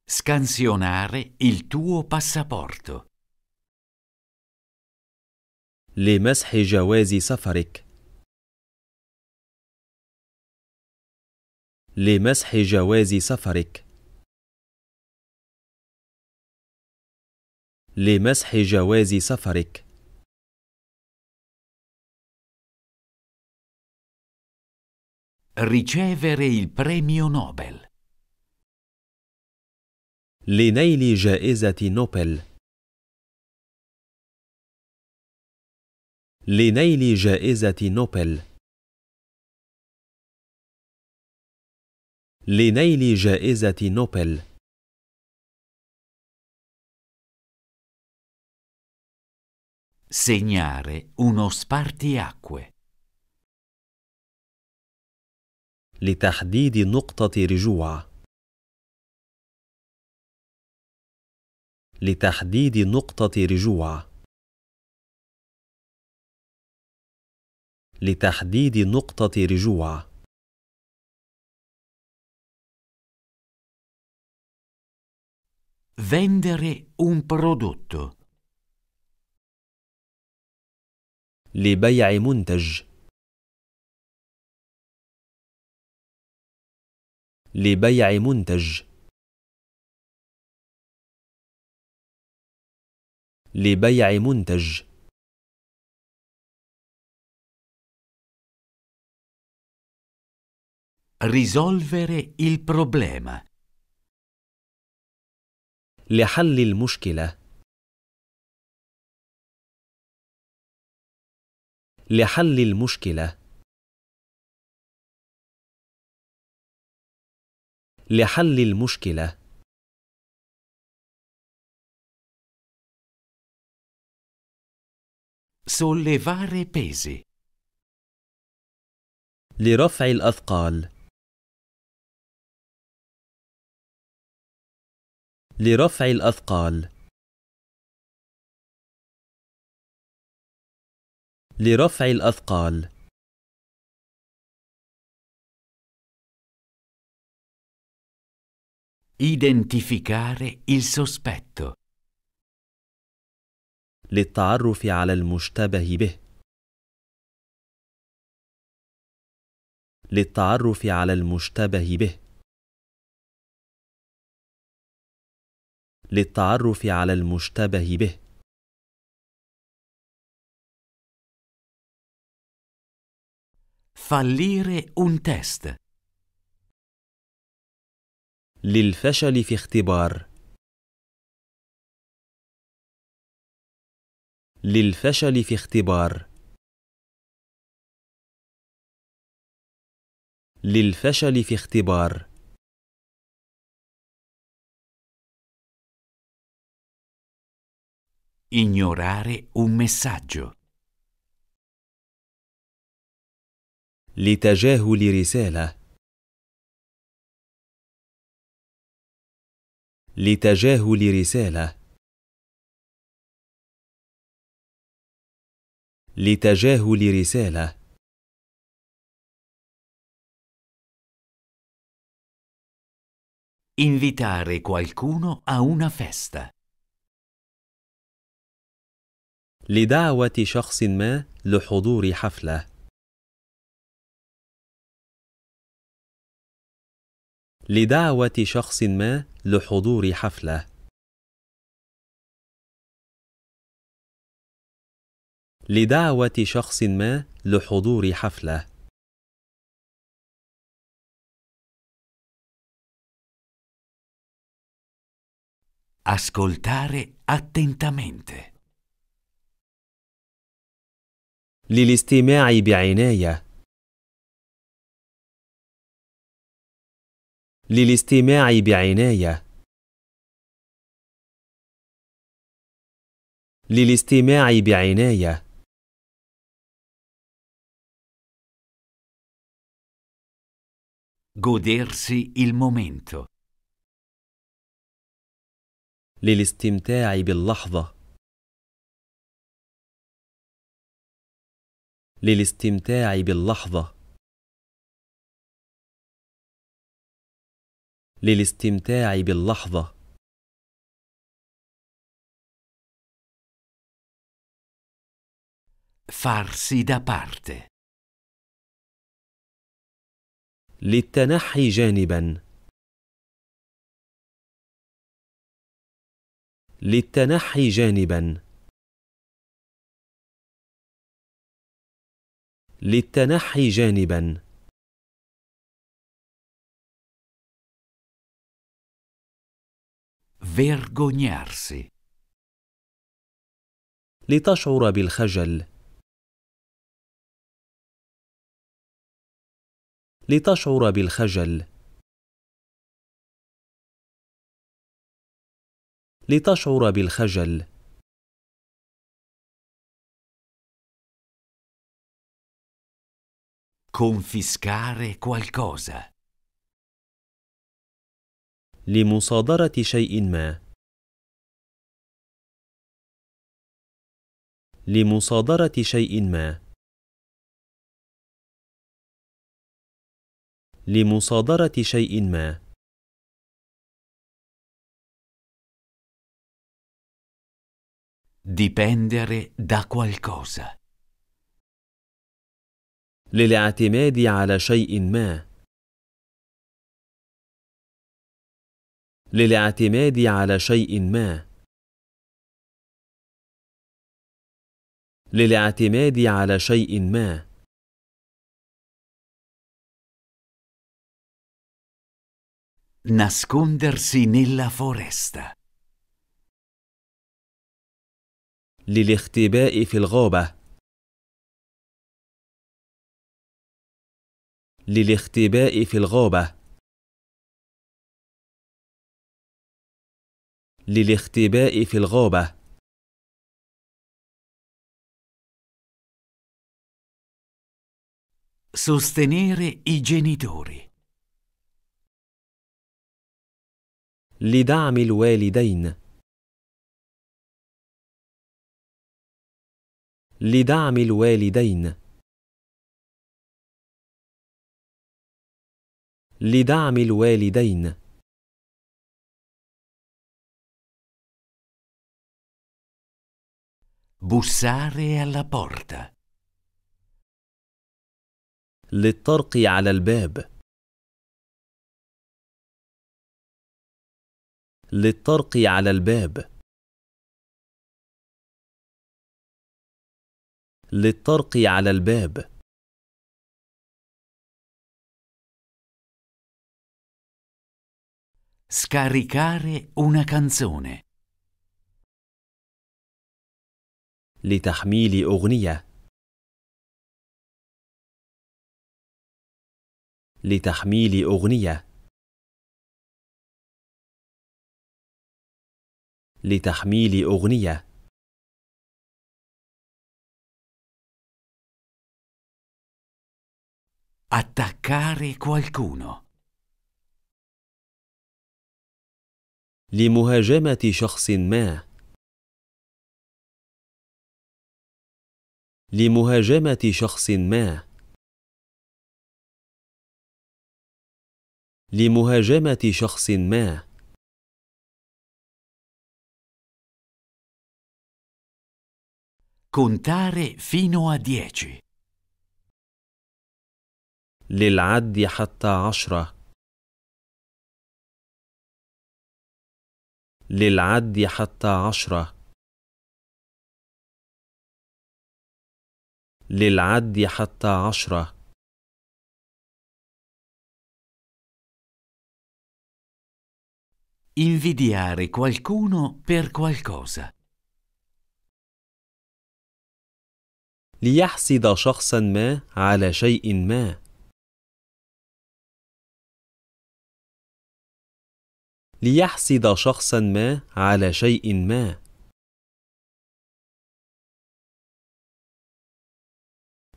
Scansionare il tuo passaporto. لمسح جواز سفرك. لمسح جواز سفرك. لمسح جواز سفرك. Ricevere il premio Nobel. لنيل جائزة نوبل لنيل جائزة نوبل لنيل جائزة نوبل Segnare uno spartiacque لتحديد نقطة رجوع لتحديد نقطة رجوع لتحديد نقطة رجوع Vendere un prodotto. لبيع منتج لبيع منتج لبيع منتج Risolvere il problema. لحل المشكلة. لحل المشكلة. لحل المشكلة. Sollevare pesi. لرفع الأثقال لرفع الأثقال لرفع الأثقال Identificare il sospetto. للتعرف على المشتبه به للتعرف على المشتبه به للتعرف على المشتبه به Fallire un test. للفشل في اختبار للفشل في اختبار للفشل في اختبار Ignorare un messaggio. لتجاهل رسالة لتجاهل رسالة لتجاهل رساله Invitare qualcuno a una festa. لدعوة شخص ما لحضور حفلة. لدعوة شخص ما لحضور حفلة. لدعوة شخص ما لحضور حفلة Ascoltare attentamente. للاستماع بعناية للاستماع بعناية للاستماع بعناية godersi il momento للاستمتاع باللحظة للاستمتاع باللحظة للاستمتاع باللحظة farsi da parte للتنحي جانبا للتنحي جانبا للتنحي جانبا vergognarsi لتشعر بالخجل لتشعر بالخجل لتشعر بالخجل confiscare qualcosa لمصادرة شيء ما لمصادرة شيء ما لمصادرة شيء ما Dipendere da qualcosa. للاعتماد على شيء ما. للاعتماد على شيء ما. للاعتماد على شيء ما. Nascondersi nella foresta. للاختباء في الغابة. للاختباء في الغابة. للاختباء في الغابة. Sostenere i genitori. لدعم الوالدين لدعم الوالدين لدعم الوالدين بوساري على بورتا للطرق على الباب للطرق على الباب للطرق على الباب Scaricare una canzone. لتحميل أغنية لتحميل أغنية لتحميل أغنية Attaccare qualcuno. لمهاجمة شخص ما لمهاجمة شخص ما لمهاجمة شخص ما Contare fino a 10. للعد حتى عشرة للعد حتى عشرة للعد حتى عشرة Invidiare qualcuno per qualcosa. ليحسد شخصا ما على شيء ما ليحسد شخصا ما على شيء ما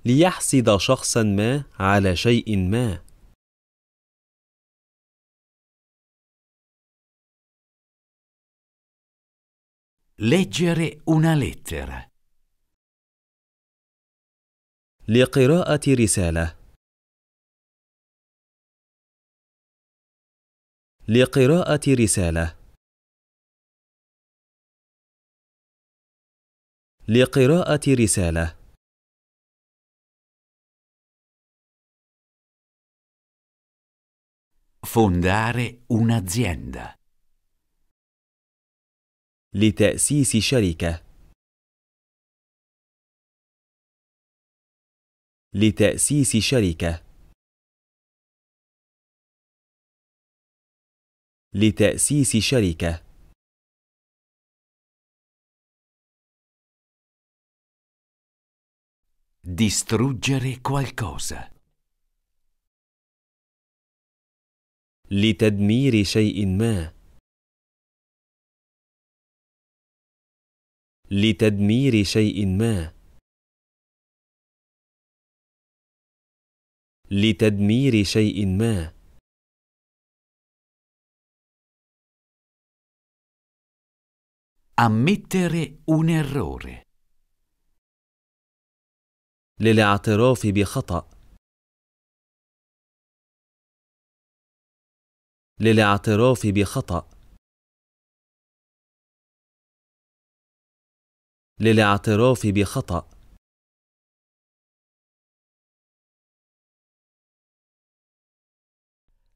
ليحسد شخصا ما على شيء ما Leggere una lettera لقراءة رسالة لقراءة رسالة لقراءة رسالة Fondare un'azienda. لتأسيس شركة لتأسيس شركة لتأسيس شركة Distruggere qualcosa. لتدمير شيء ما. لتدمير شيء ما. لتدمير شيء ما ammettere un errore للاعتراف بخطأ للاعتراف بخطأ للاعتراف بخطأ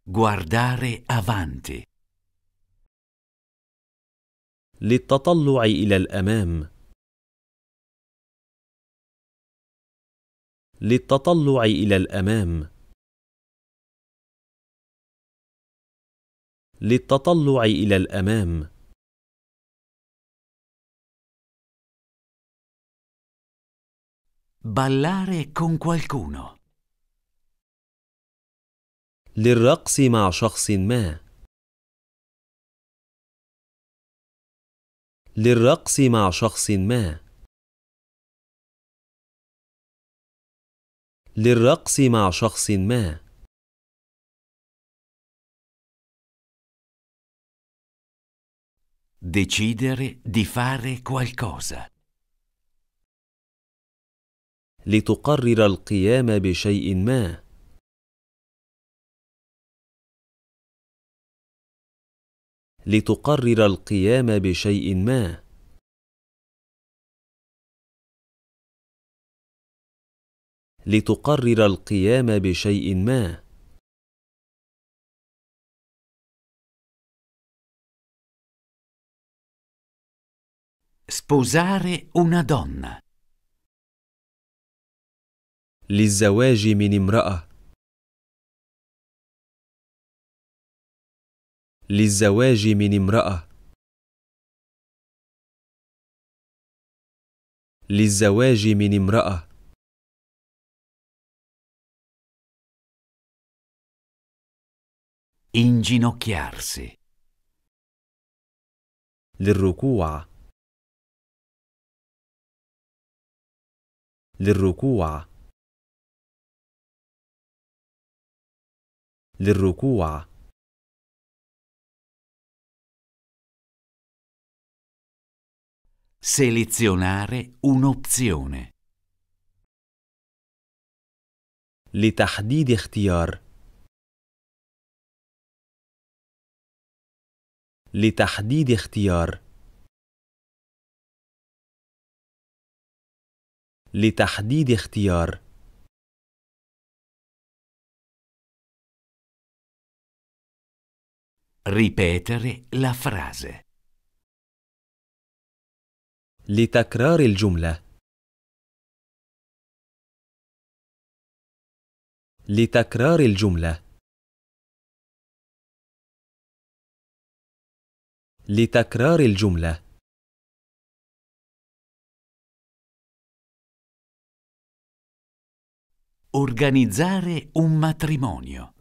Guardare avanti. للتطلع إلى الأمام. للتطلع إلى الأمام. للتطلع إلى الأمام. Ballare con qualcuno. للرقص مع شخص ما للرقص مع شخص ما للرقص مع شخص ما Decidere di fare qualcosa. لتقرر القيام بشيء ما لتقرر القيام بشيء ما لتقرر القيام بشيء ما Sposare una donna. للزواج من امرأة للزواج من امرأة للزواج من امرأة inginocchiarsi للركوع للركوع للركوع Selezionare un'opzione. لتحديد اختيار لتحديد اختيار لتحديد اختيار ripetere la frase لتكرار الجملة لتكرار الجملة لتكرار الجملة Organizzare un matrimonio.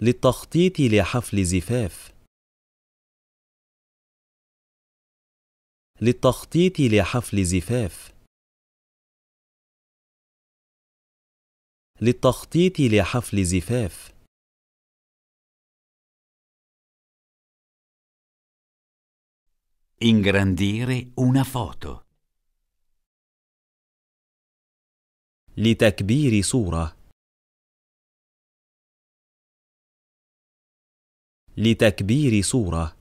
للتخطيط لحفل زفاف للتخطيط لحفل زفاف للتخطيط لحفل زفاف Ingrandire una foto. لتكبير صورة لتكبير صورة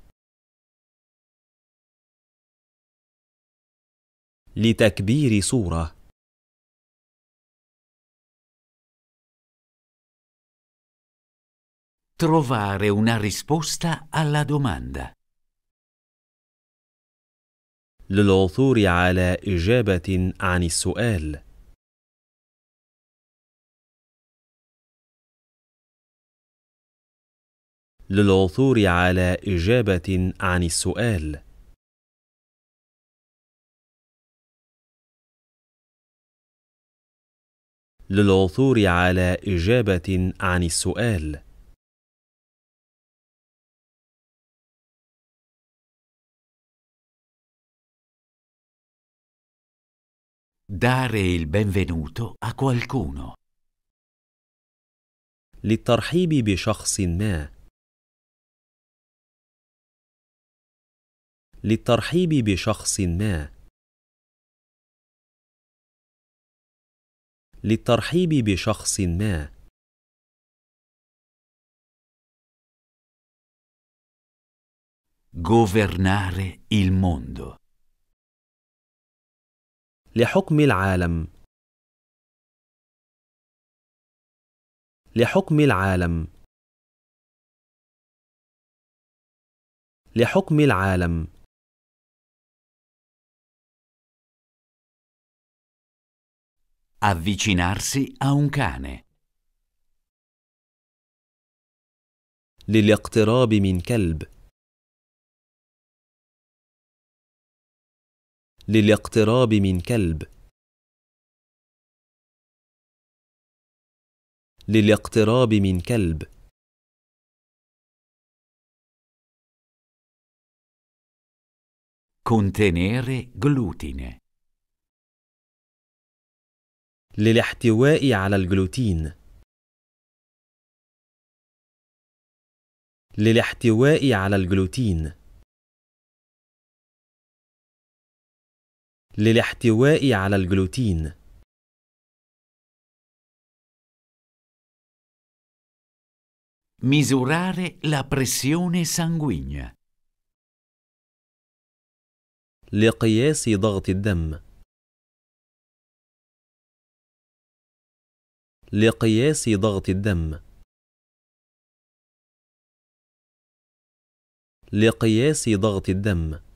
لتكبير صورة Trovare una risposta alla domanda. للعثور على إجابة عن السؤال. للعثور على إجابة عن السؤال. للعثور على إجابة عن السؤال Dare il benvenuto a qualcuno. للترحيب بشخص ما. للترحيب بشخص ما. للترحيب بشخص ما governare il mondo لحكم العالم لحكم العالم لحكم العالم Avvicinarsi a un cane. للاقتراب من كلب. للاقتراب من كلب. للاقتراب من كلب. Contenere glutine. للاحتواء على الجلوتين للاحتواء على الجلوتين للاحتواء على الجلوتين Misurare la pressione sanguigna لقياس ضغط الدم لقياس ضغط الدم لقياس ضغط الدم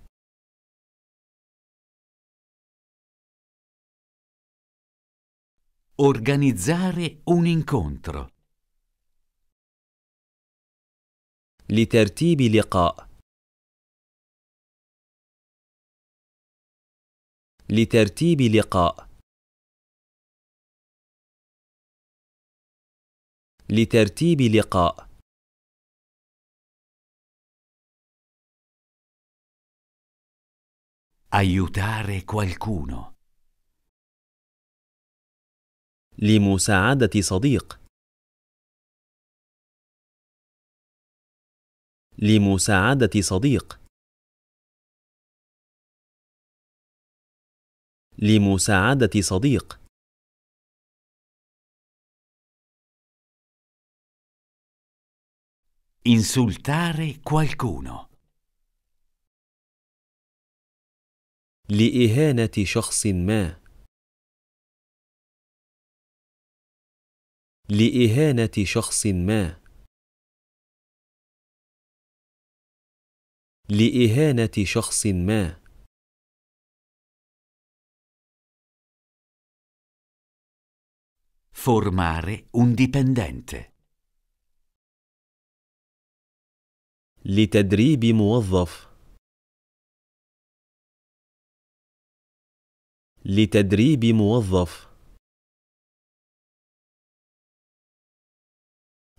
Organizzare un incontro. لترتيب لقاء لترتيب لقاء لترتيب لقاء aiutare qualcuno لمساعدة صديق لمساعدة صديق لمساعدة صديق Insultare qualcuno. لإهانة شخص ما. لإهانة شخص ما. لإهانة شخص ما. Formare un dipendente. لتدريب موظف لتدريب موظف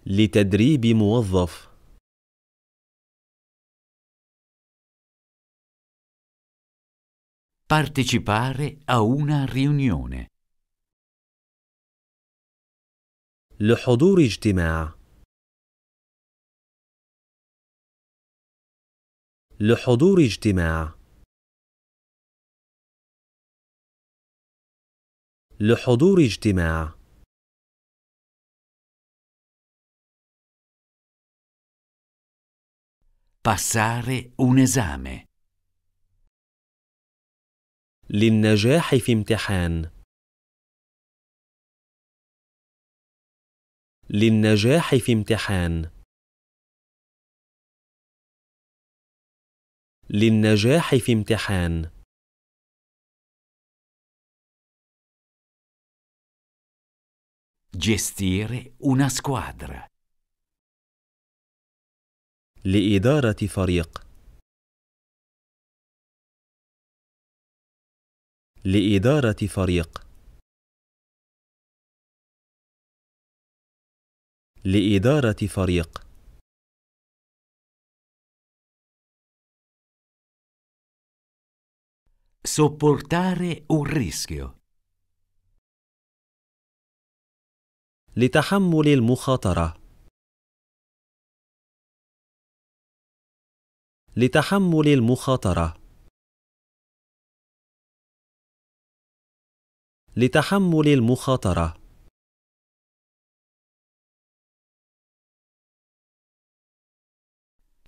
لتدريب موظف Partecipare a una riunione. لحضور اجتماع لحضور اجتماع لحضور اجتماع Passare un esame. للنجاح في امتحان للنجاح في امتحان للنجاح في امتحان Gestire una squadra. لإدارة فريق. لإدارة فريق. لإدارة فريق. Sopportare un rischio. لتحمل المخاطرة لتحمل المخاطرة لتحمل المخاطرة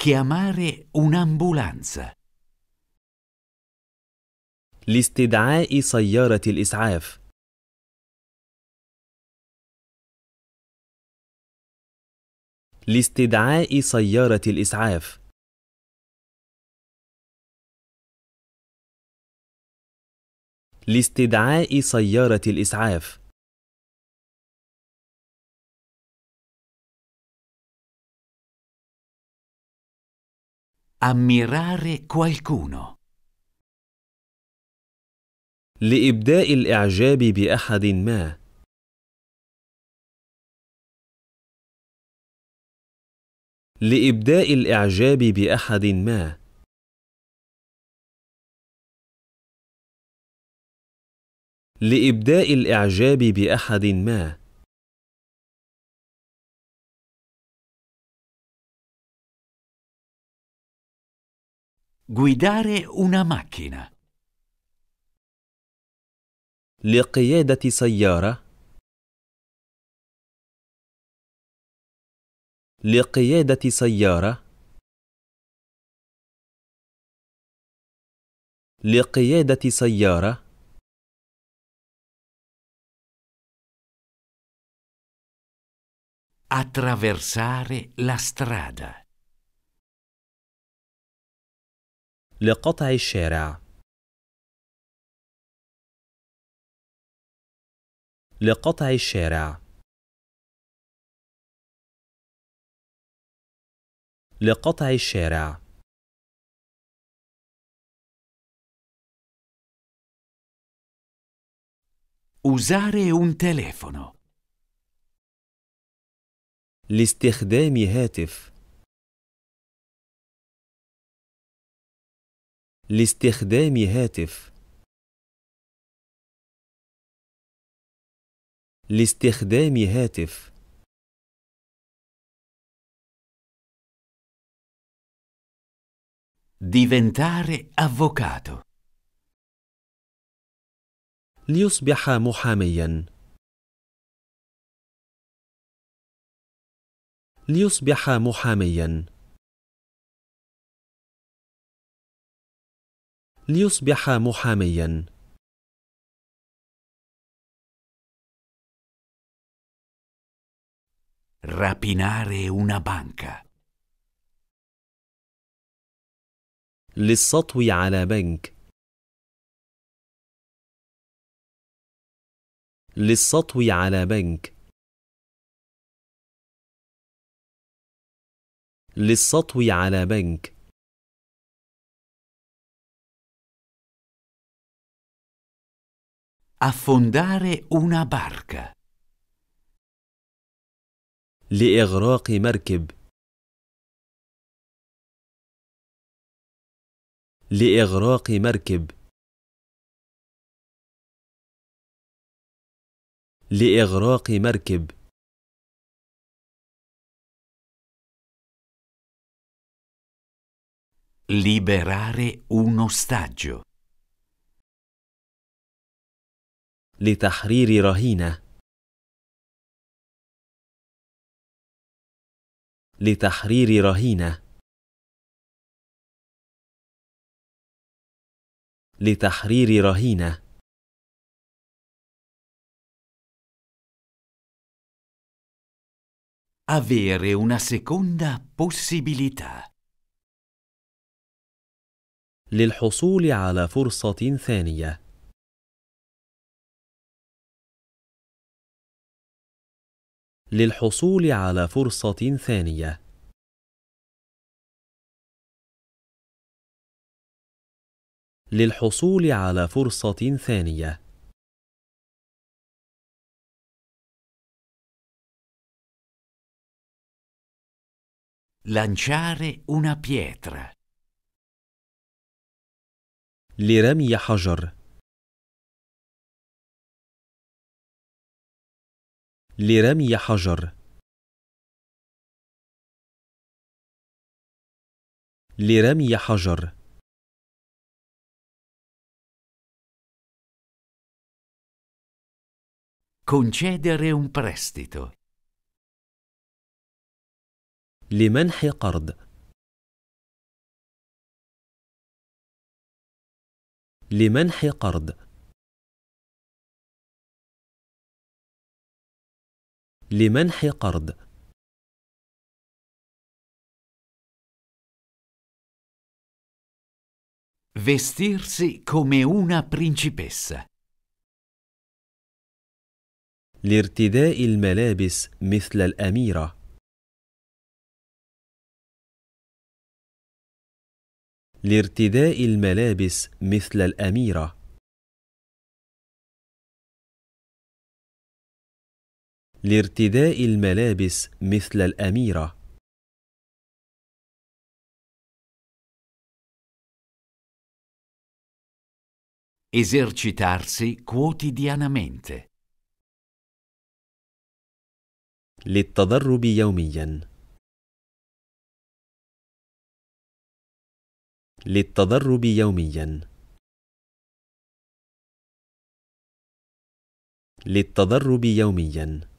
chiamare un'ambulanza لاستدعاء سيارة الإسعاف لاستدعاء سيارة الإسعاف لاستدعاء سيارة الإسعاف Ammirare qualcuno لابداء الاعجاب باحد ما لابداء الاعجاب باحد ما لابداء الاعجاب باحد ما guidare una macchina لقيادة سيارة لقيادة سيارة لقيادة سيارة attraversare la strada لقطع الشارع لقطع الشارع لقطع الشارع Usare un telefono. لاستخدام هاتف لاستخدام هاتف لاستخدام هاتف Diventare avvocato. ليصبح محاميا. ليصبح محاميا. ليصبح محاميا Rapinare una banca. للسطو على بنك للسطو على بنك للسطو على بنك affondare una barca لإغراق مركب لإغراق مركب لإغراق مركب Liberare un ostaggio. لتحرير رهينه لتحرير رهينة لتحرير رهينة Avere una seconda possibilità. للحصول على فرصة ثانية للحصول على فرصة ثانية للحصول على فرصة ثانية Lanciare una pietra. لرمي حجر لرمي حجر لرمي حجر concedere un prestito لمنح قرض لمنح قرض لمنح قرض Vestirsi come una principessa. لارتداء الملابس مثل الأميرة. لارتداء الملابس مثل الأميرة. لارتداء الملابس مثل الأميرة Esercitarsi quotidianamente. للتدرب يوميا للتدرب يوميا للتدرب يوميا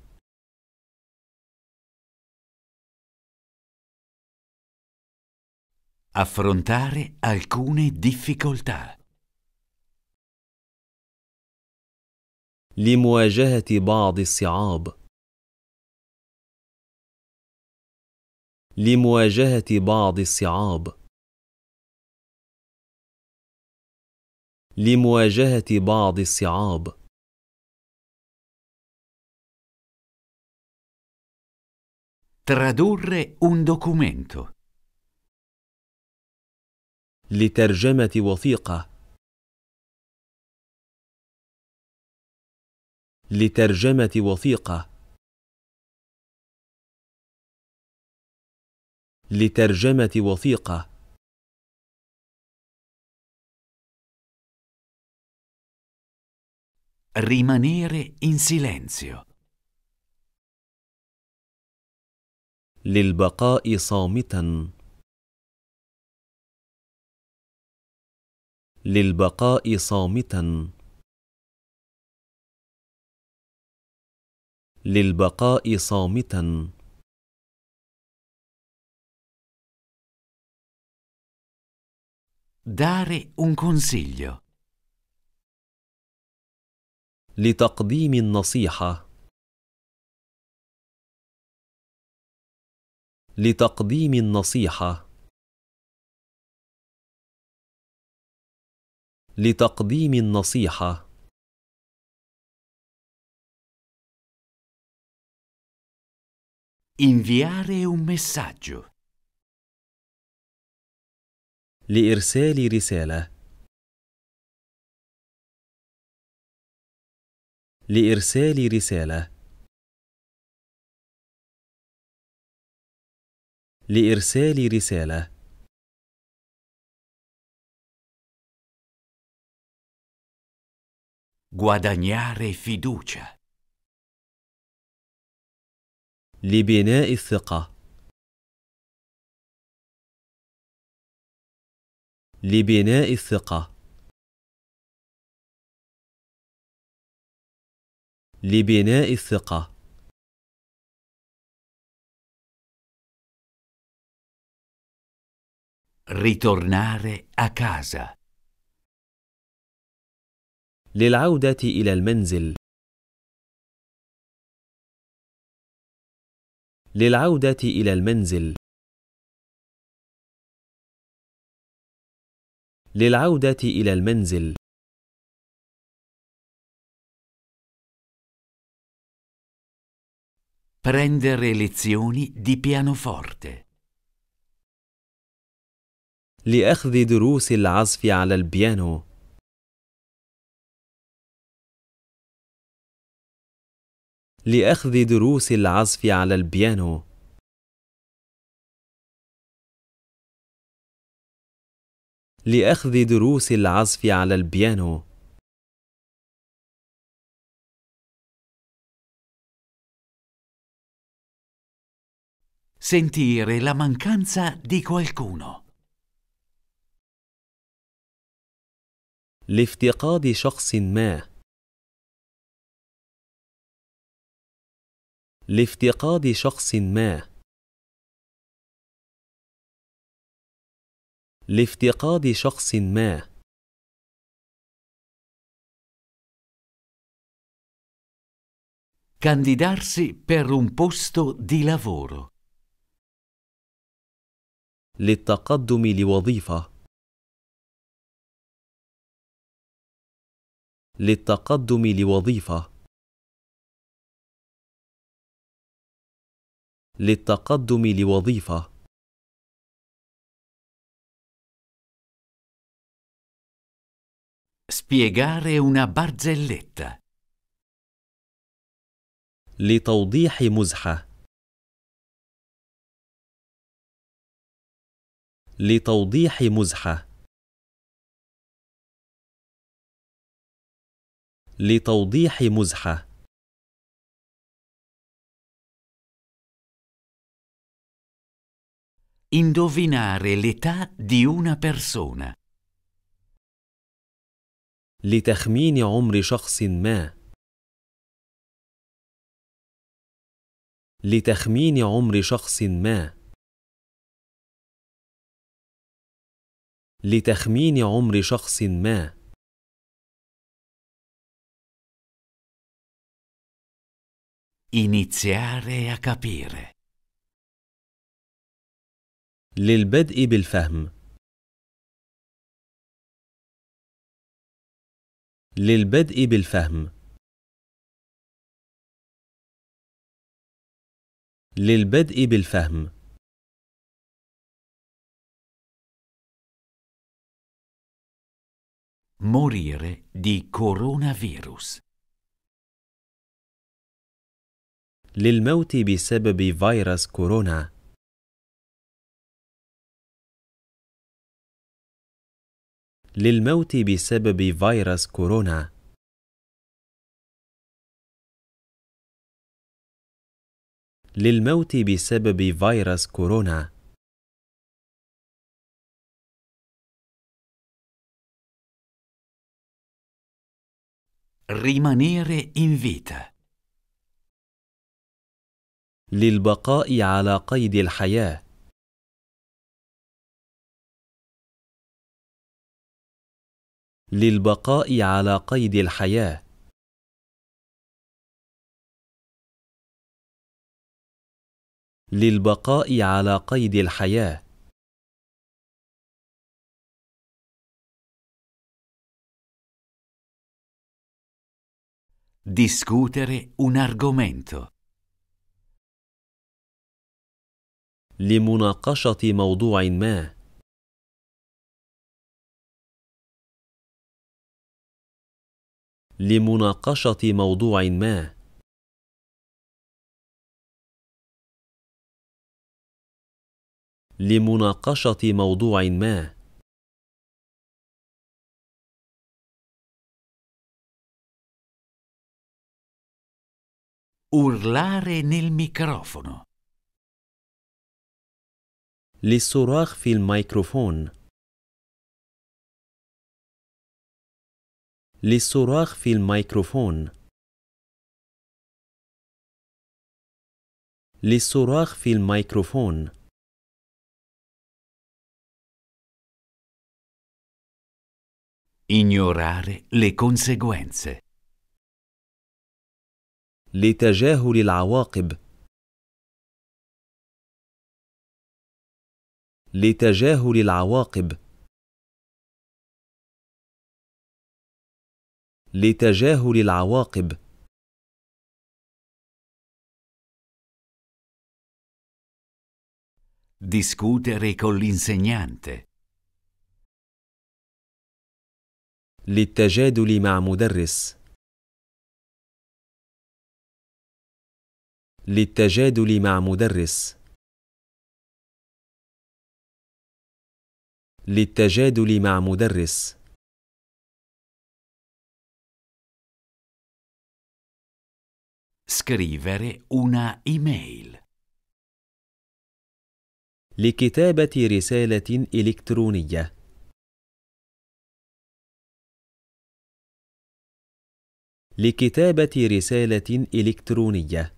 Affrontare alcune difficoltà. لمواجهة بعض الصعاب. لمواجهة بعض الصعاب. لمواجهة بعض الصعاب. Tradurre un documento. لترجمة وثيقة لترجمة وثيقة لترجمة وثيقة rimanere in silenzio للبقاء صامتا للبقاء صامتا للبقاء صامتا Dare un consiglio. لتقديم النصيحة لتقديم النصيحة لتقديم النصيحة Inviare un messaggio. لإرسال رسالة لإرسال رسالة لإرسال رسالة guadagnare fiducia. لبناء الثقة لبناء الثقة لبناء الثقة ritornare a casa للعودة إلى المنزل للعودة إلى المنزل للعودة إلى المنزل Prendere lezioni di pianoforte. لأخذ دروس العزف على البيانو. لأخذ دروس العزف على البيانو لأخذ دروس العزف على البيانو Sentire la mancanza di qualcuno. لافتقاد شخص ما لافتقاد شخص ما لافتقاد شخص ما Candidarsi per un posto di lavoro. للتقدم لوظيفة للتقدم لوظيفة للتقدم لوظيفة Spiegare una barzelletta. لتوضيح مزحة لتوضيح مزحة لتوضيح مزحة Indovinare l'età di una persona. لتخمين عمر شخص ما. لتخمين عمر شخص ما. لتخمين عمر شخص ما. Iniziare a capire. للبدء بالفهم للبدء بالفهم للبدء بالفهم Morire di coronavirus. للموت بسبب فيروس كورونا للموت بسبب فيروس كورونا للموت بسبب فيروس كورونا rimanere in vita للبقاء على قيد الحياه للبقاء على قيد الحياه للبقاء على قيد الحياه Discutere un argomento. لمناقشة موضوع ما لمناقشه موضوع ما لمناقشه موضوع ما urlare nel microfono للصراخ في الميكروفون للصراخ في الميكروفون للصراخ في الميكروفون Ignorare le conseguenze. لتجاهل العواقب لتجاهل العواقب لتجاهل العواقب Discutere con l'insegnante. للتجادل مع مدرس. للتجادل مع مدرس. للتجادل مع مدرس. Scrivere una email. لكتابة رسالة إلكترونية لكتابة رسالة إلكترونية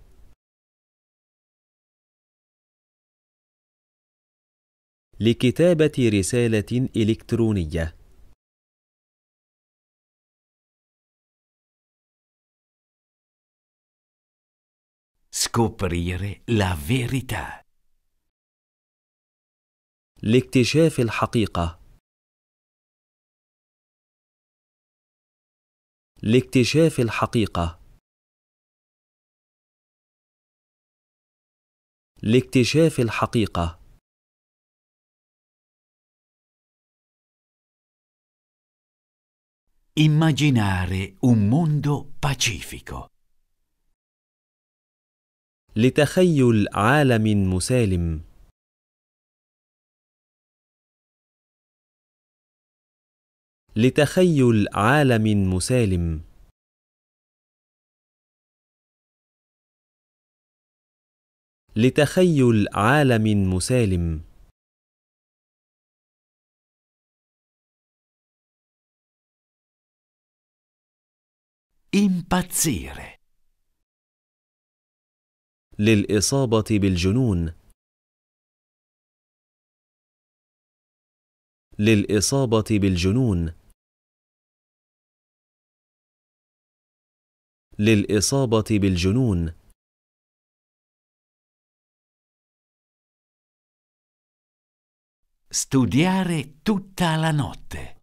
لكتابة رسالة إلكترونية Scoprire la verità. لاكتشاف الحقيقة لاكتشاف الحقيقة لاكتشاف الحقيقة Immaginare un mondo pacifico. لتخيل عالم مسالم لتخيل عالم مسالم لتخيل عالم مسالم impazzire للاصابه بالجنون للاصابه بالجنون للاصابه بالجنون studiare tutta la notte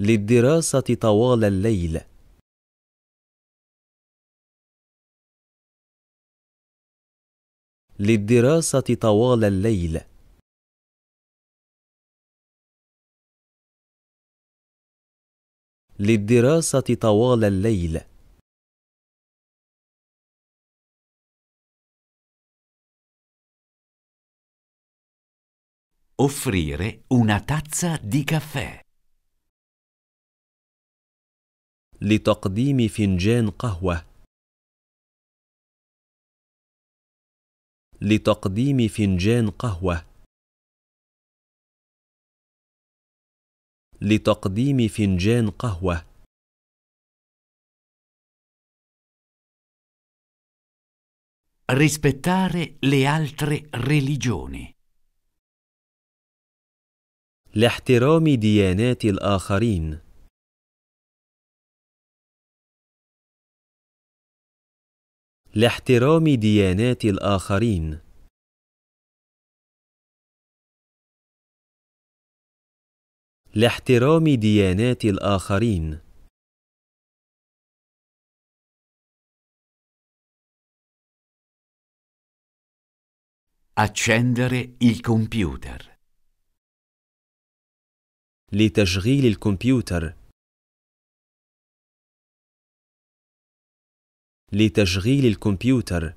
للدراسه طوال الليل للدراسة طوال الليل للدراسة طوال الليل Offrire una tazza di caffè. لتقديم فنجان قهوه لتقديم فنجان قهوة لتقديم فنجان قهوة Rispettare le altre religioni. لاحترام ديانات الآخرين لاحترام ديانات الآخرين لاحترام ديانات الآخرين Accendere il computer. لتشغيل الكمبيوتر لتشغيل الكمبيوتر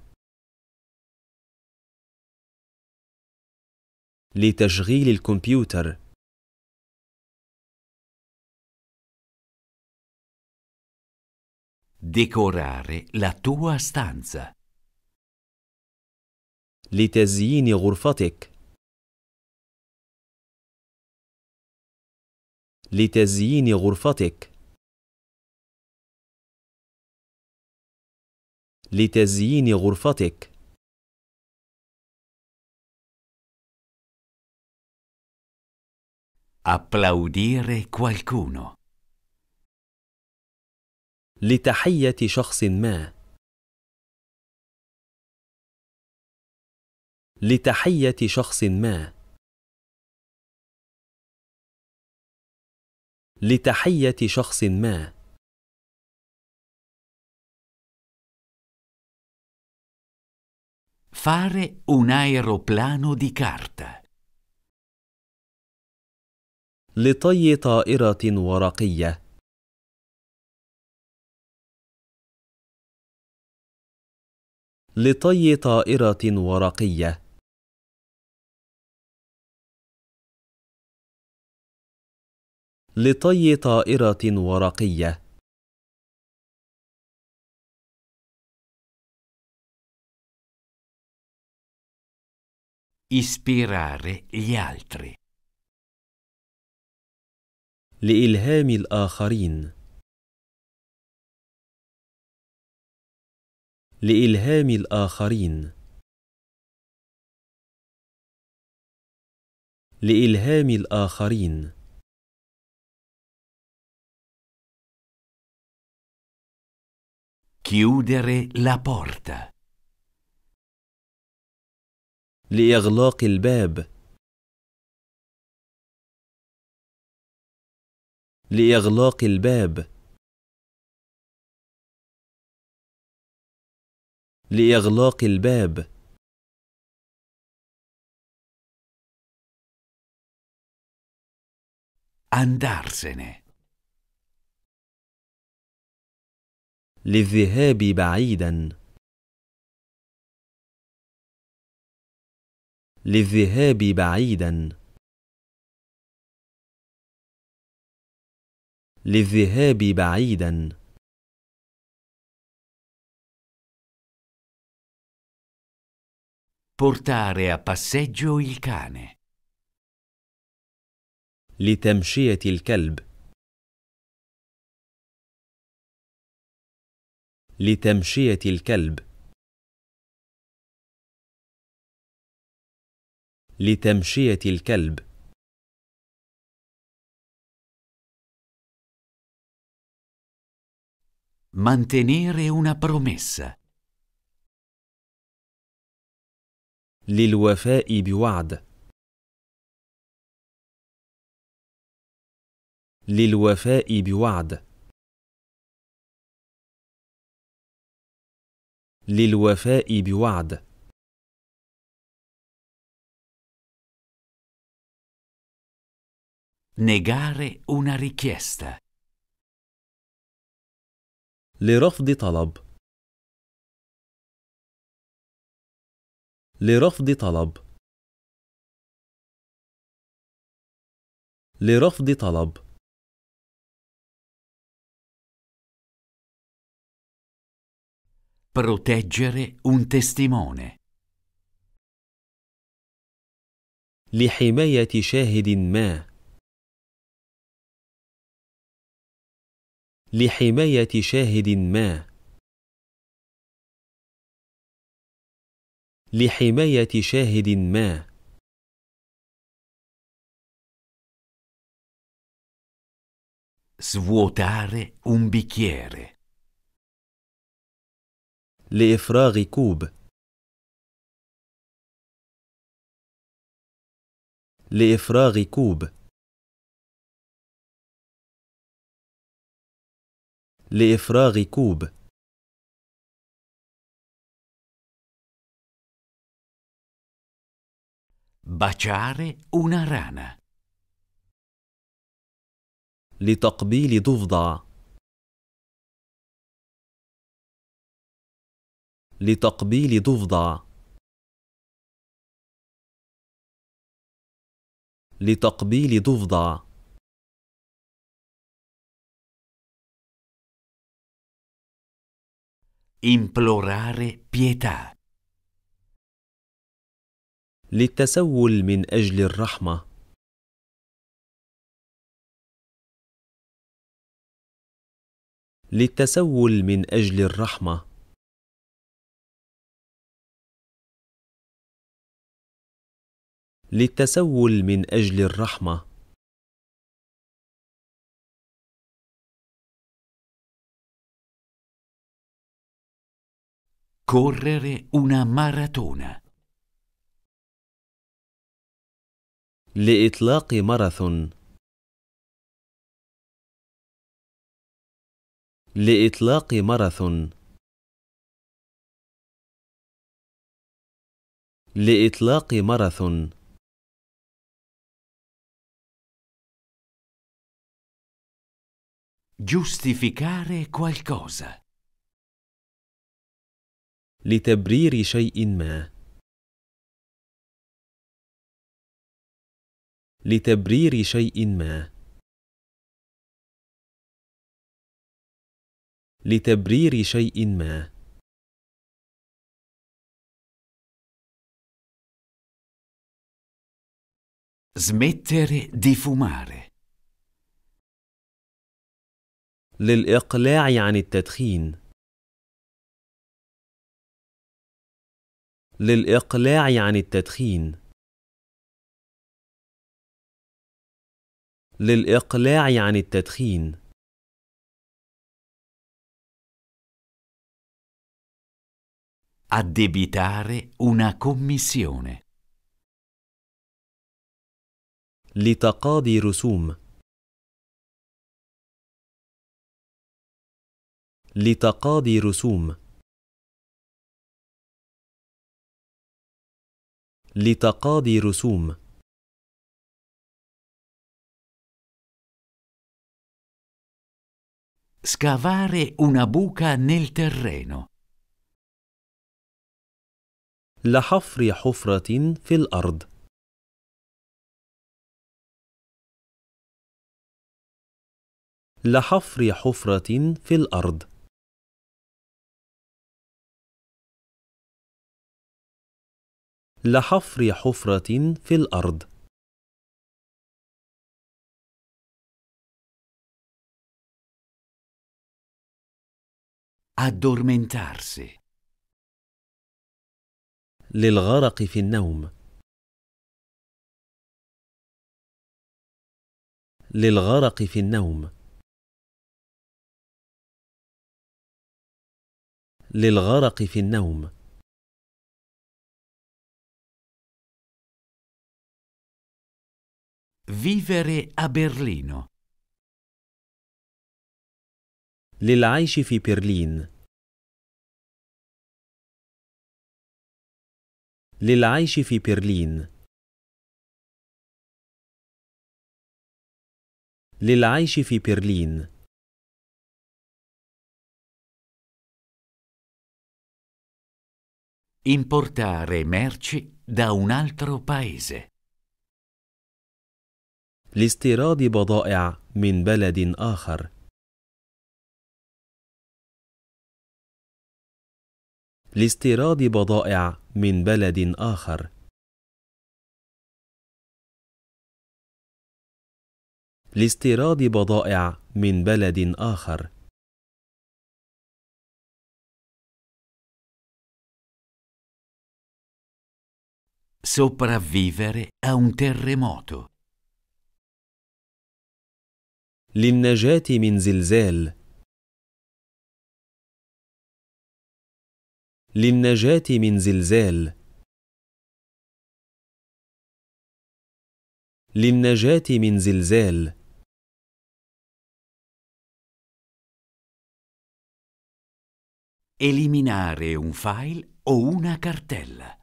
لتشغيل الكمبيوتر Decorare la tua stanza. لتزيين غرفتك. لتزيين غرفتك. لتزيين غرفتك applaudire qualcuno لتحية شخص ما لتحية شخص ما لتحية شخص ما Fare un aeroplano di carta. لطي طائرة ورقية لطي طائرة ورقية لطي طائرة ورقية ispirare gli altri. لإلهام الآخرين لإلهام الآخرين لإلهام الآخرين Chiudere la porta. لإغلاق الباب لإغلاق الباب لإغلاق الباب andarsene للذهاب بعيداً للذهاب بعيدا للذهاب بعيدا Portare a passeggio il cane. لتمشية الكلب لتمشية الكلب لتمشية الكلب Mantenere una promessa. للوفاء بوعد. للوفاء بوعد. للوفاء بوعد. negare una richiesta. لرفض طلب لرفض طلب لرفض طلب Proteggere un testimone. لحماية شاهد ما لحماية شاهد ما لحماية شاهد ما Svuotare un bicchiere. لإفراغ كوب لإفراغ كوب لإفراغ كوب Baciare una rana. لتقبيل ضفدع لتقبيل ضفدع لتقبيل ضفدع implorare pietà. للتسول من أجل الرحمة للتسول من أجل الرحمة للتسول من أجل الرحمة Correre una maratona. لإطلاق ماراثون لإطلاق ماراثون لإطلاق ماراثون Giustificare qualcosa. لتبرير شيء ما لتبرير شيء ما لتبرير شيء ما smettere di fumare للإقلاع عن التدخين للإقلاع عن التدخين للإقلاع عن التدخين addebitare una commissione لتقاضي رسوم لتقاضي رسوم لتقاضي رسوم Scavare una buca nel terreno. لحفر حفرة في الأرض. لحفر حفرة في الأرض. لحفر حفرة في الأرض addormentarsi للغرق في النوم للغرق في النوم للغرق في النوم Vivere a Berlino. Le laici للعيش Le laici للعيش في Le laici في برلين Importare merci da un altro paese. لاستيراد بضائع من بلد آخر لاستيراد بضائع من بلد آخر لاستيراد بضائع من بلد آخر Sopravvivere a un terremoto للنجاة من زلزال للنجاة من زلزال للنجاة من زلزال Eliminare un file o una cartella.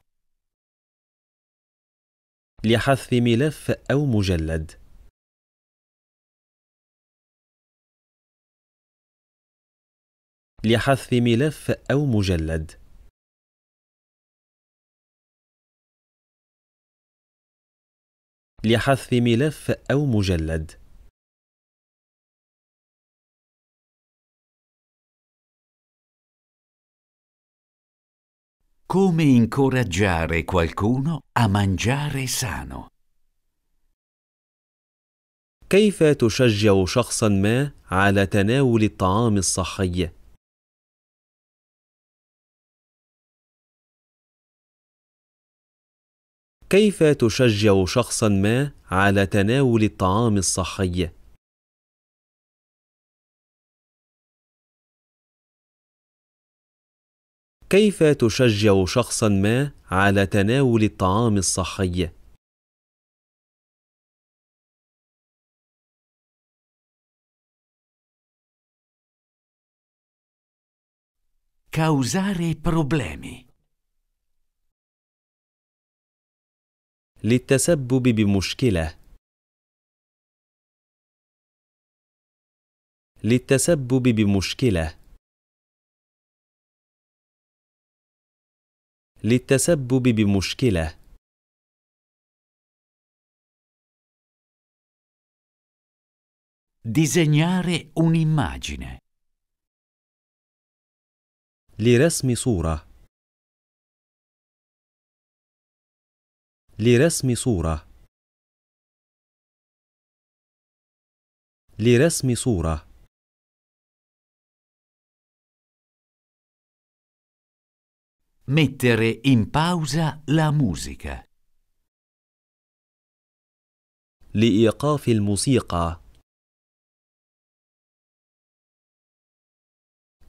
لحذف ملف أو مجلد لحث ملف أو مجلد لحث ملف أو مجلد Come incoraggiare qualcuno a mangiare sano. كيف تشجع شخصا ما على تناول الطعام الصحي؟ كيف تشجع شخصا ما على تناول الطعام الصحي كيف تشجع شخصا ما على تناول الطعام الصحي causare problemi للتسبب بمشكلة للتسبب بمشكلة للتسبب بمشكلة Disegnare un'immagine. لرسم صورة لرسم صورة لرسم صورة Mettere in pausa la musica. لإيقاف الموسيقى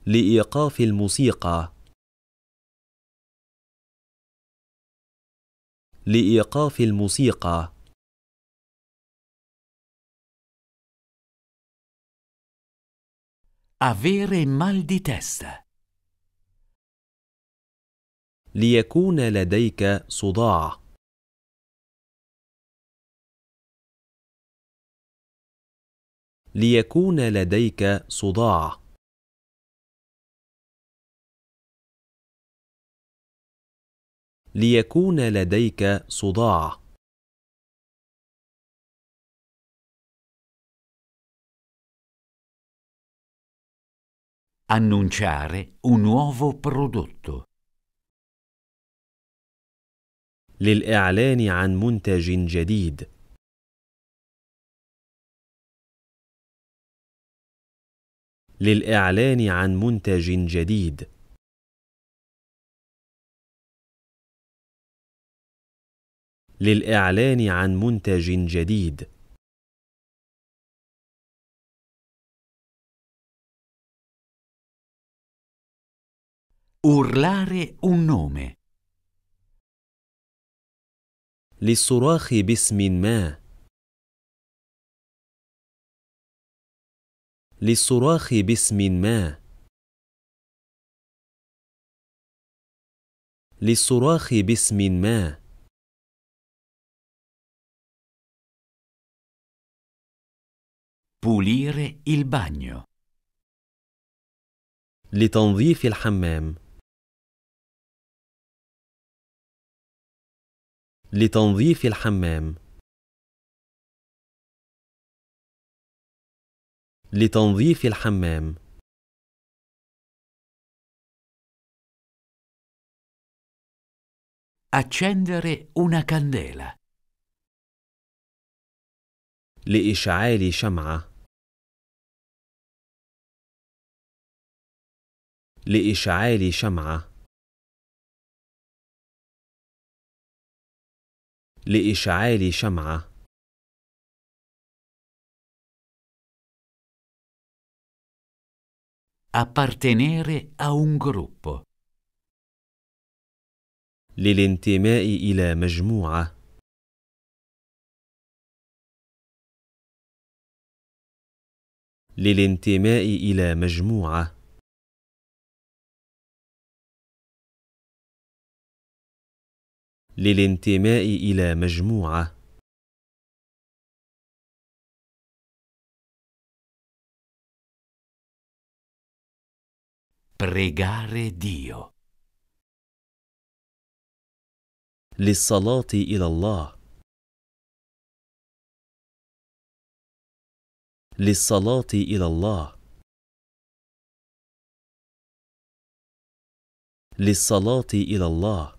لإيقاف الموسيقى لإيقاف الموسيقى Avere mal di testa. ليكون لديك صداع. ليكون لديك صداع. ليكون لديك صداع Annunciare un nuovo prodotto. للإعلان عن منتج جديد. للإعلان عن منتج جديد. للاعلان عن منتج جديد urlare un nome للصراخ باسم ما للصراخ باسم ما للصراخ باسم ما Pulire il bagno. لتنظيف الحمام. لتنظيف الحمام. لتنظيف الحمام. Accendere una candela. لإشعال شمعة لإشعال شمعة لإشعال شمعة appartenere a un gruppo للانتماء إلى مجموعة للانتماء إلى مجموعة للانتماء الى مجموعه pregare Dio للصلاه الى الله للصلاه الى الله للصلاه الى الله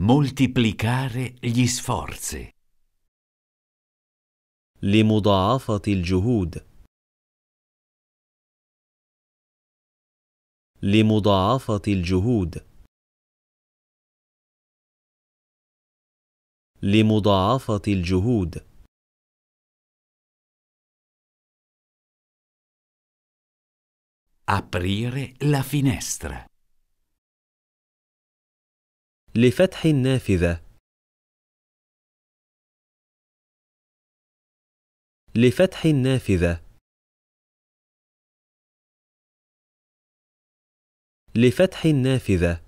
moltiplicare gli sforzi لمضاعفة الجهود لمضاعفة الجهود لمضاعفة الجهود aprire la finestra لفتح النافذة لفتح النافذة لفتح النافذة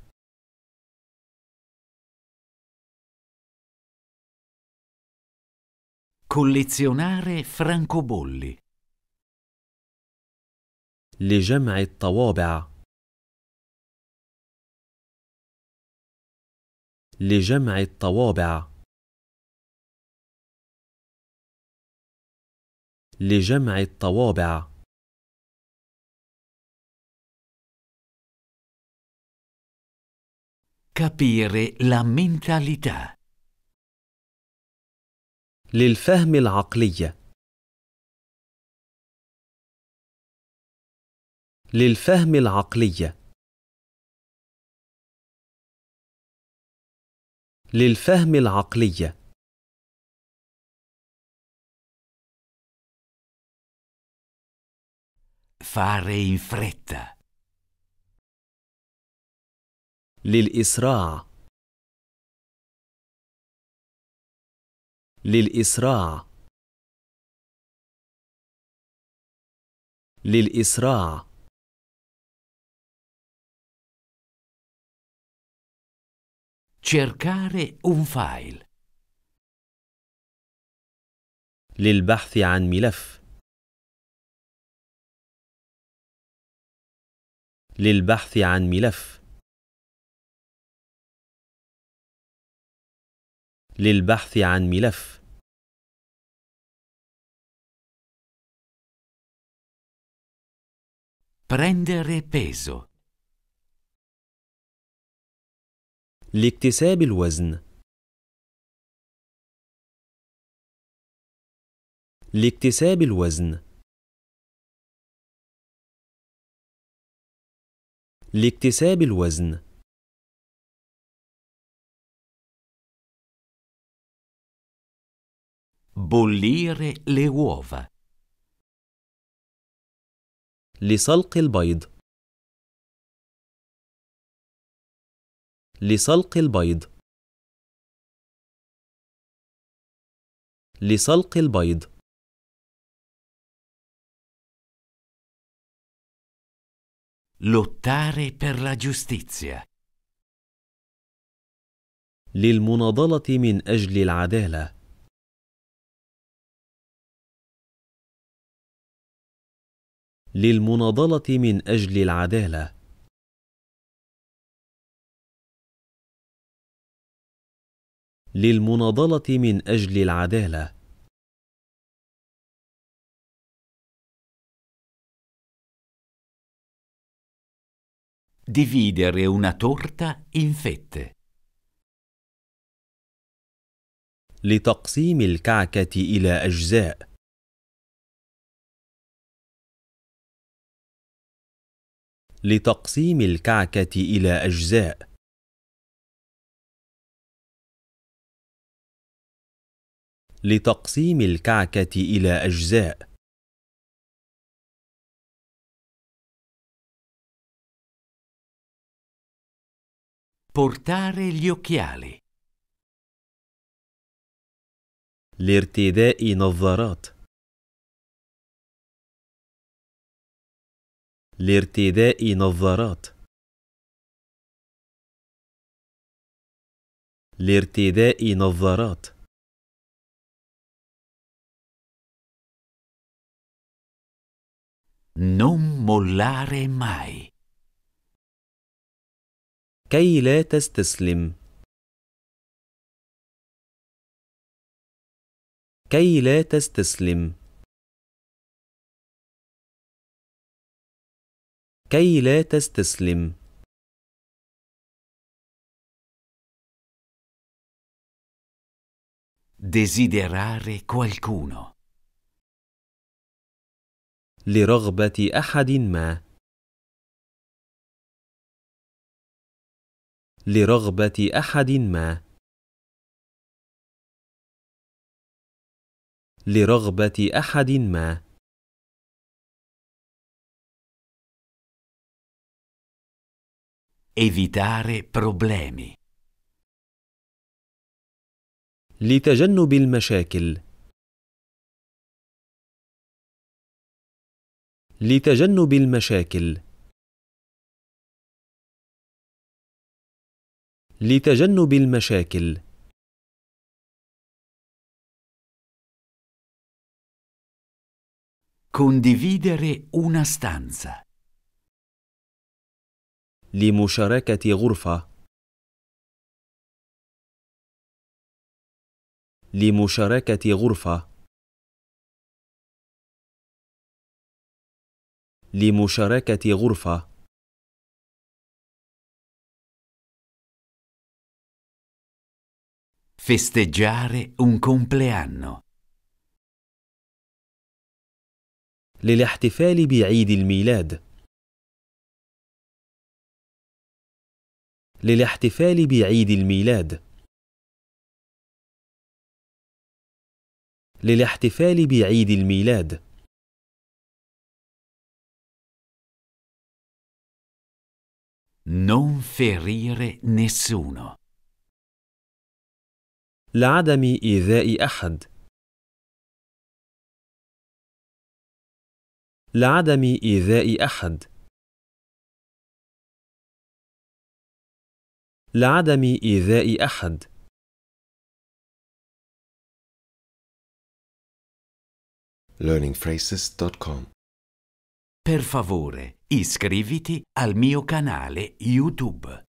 collezionare francobolli لجمع الطوابع لجمع الطوابع لجمع الطوابع capire la mentalità للفهم العقلية للفهم العقليه للفهم العقلية fare in fretta للإسراع للإسراع للإسراع cercare un file للبحث عن ملف للبحث عن ملف للبحث عن ملف prendere peso لاكتساب الوزن لاكتساب الوزن لاكتساب الوزن بولير لسلق البيض لسلق البيض لسلق البيض lottare per la giustizia للمناضلة من أجل العدالة للمناضلة من أجل العدالة للمناضله من اجل العداله Dividere una torta in fette. لتقسيم الكعكة إلى أجزاء. لتقسيم الكعكة إلى أجزاء. لتقسيم الكعكة إلى أجزاء Portare gli occhiali لارتداء نظارات لارتداء نظارات لارتداء نظارات Non mollare mai. كي لا تستسلم كي لا تستسلم كي لا تستسلم desiderare qualcuno لرغبة أحد ما لرغبة أحد ما لرغبة أحد ما Evitare problemi. لتجنب المشاكل لتجنب المشاكل لتجنب المشاكل Condividere una stanza. لمشاركة غرفة لمشاركة غرفة لمشاركة غرفة Festeggiare un compleanno. للاحتفال بعيد الميلاد للاحتفال بعيد الميلاد للاحتفال بعيد الميلاد Non ferire nessuno. لعدم إيذاء أحد. لعدم إيذاء أحد. لعدم إيذاء أحد. learningphrases.com Per favore, Iscriviti al mio canale YouTube.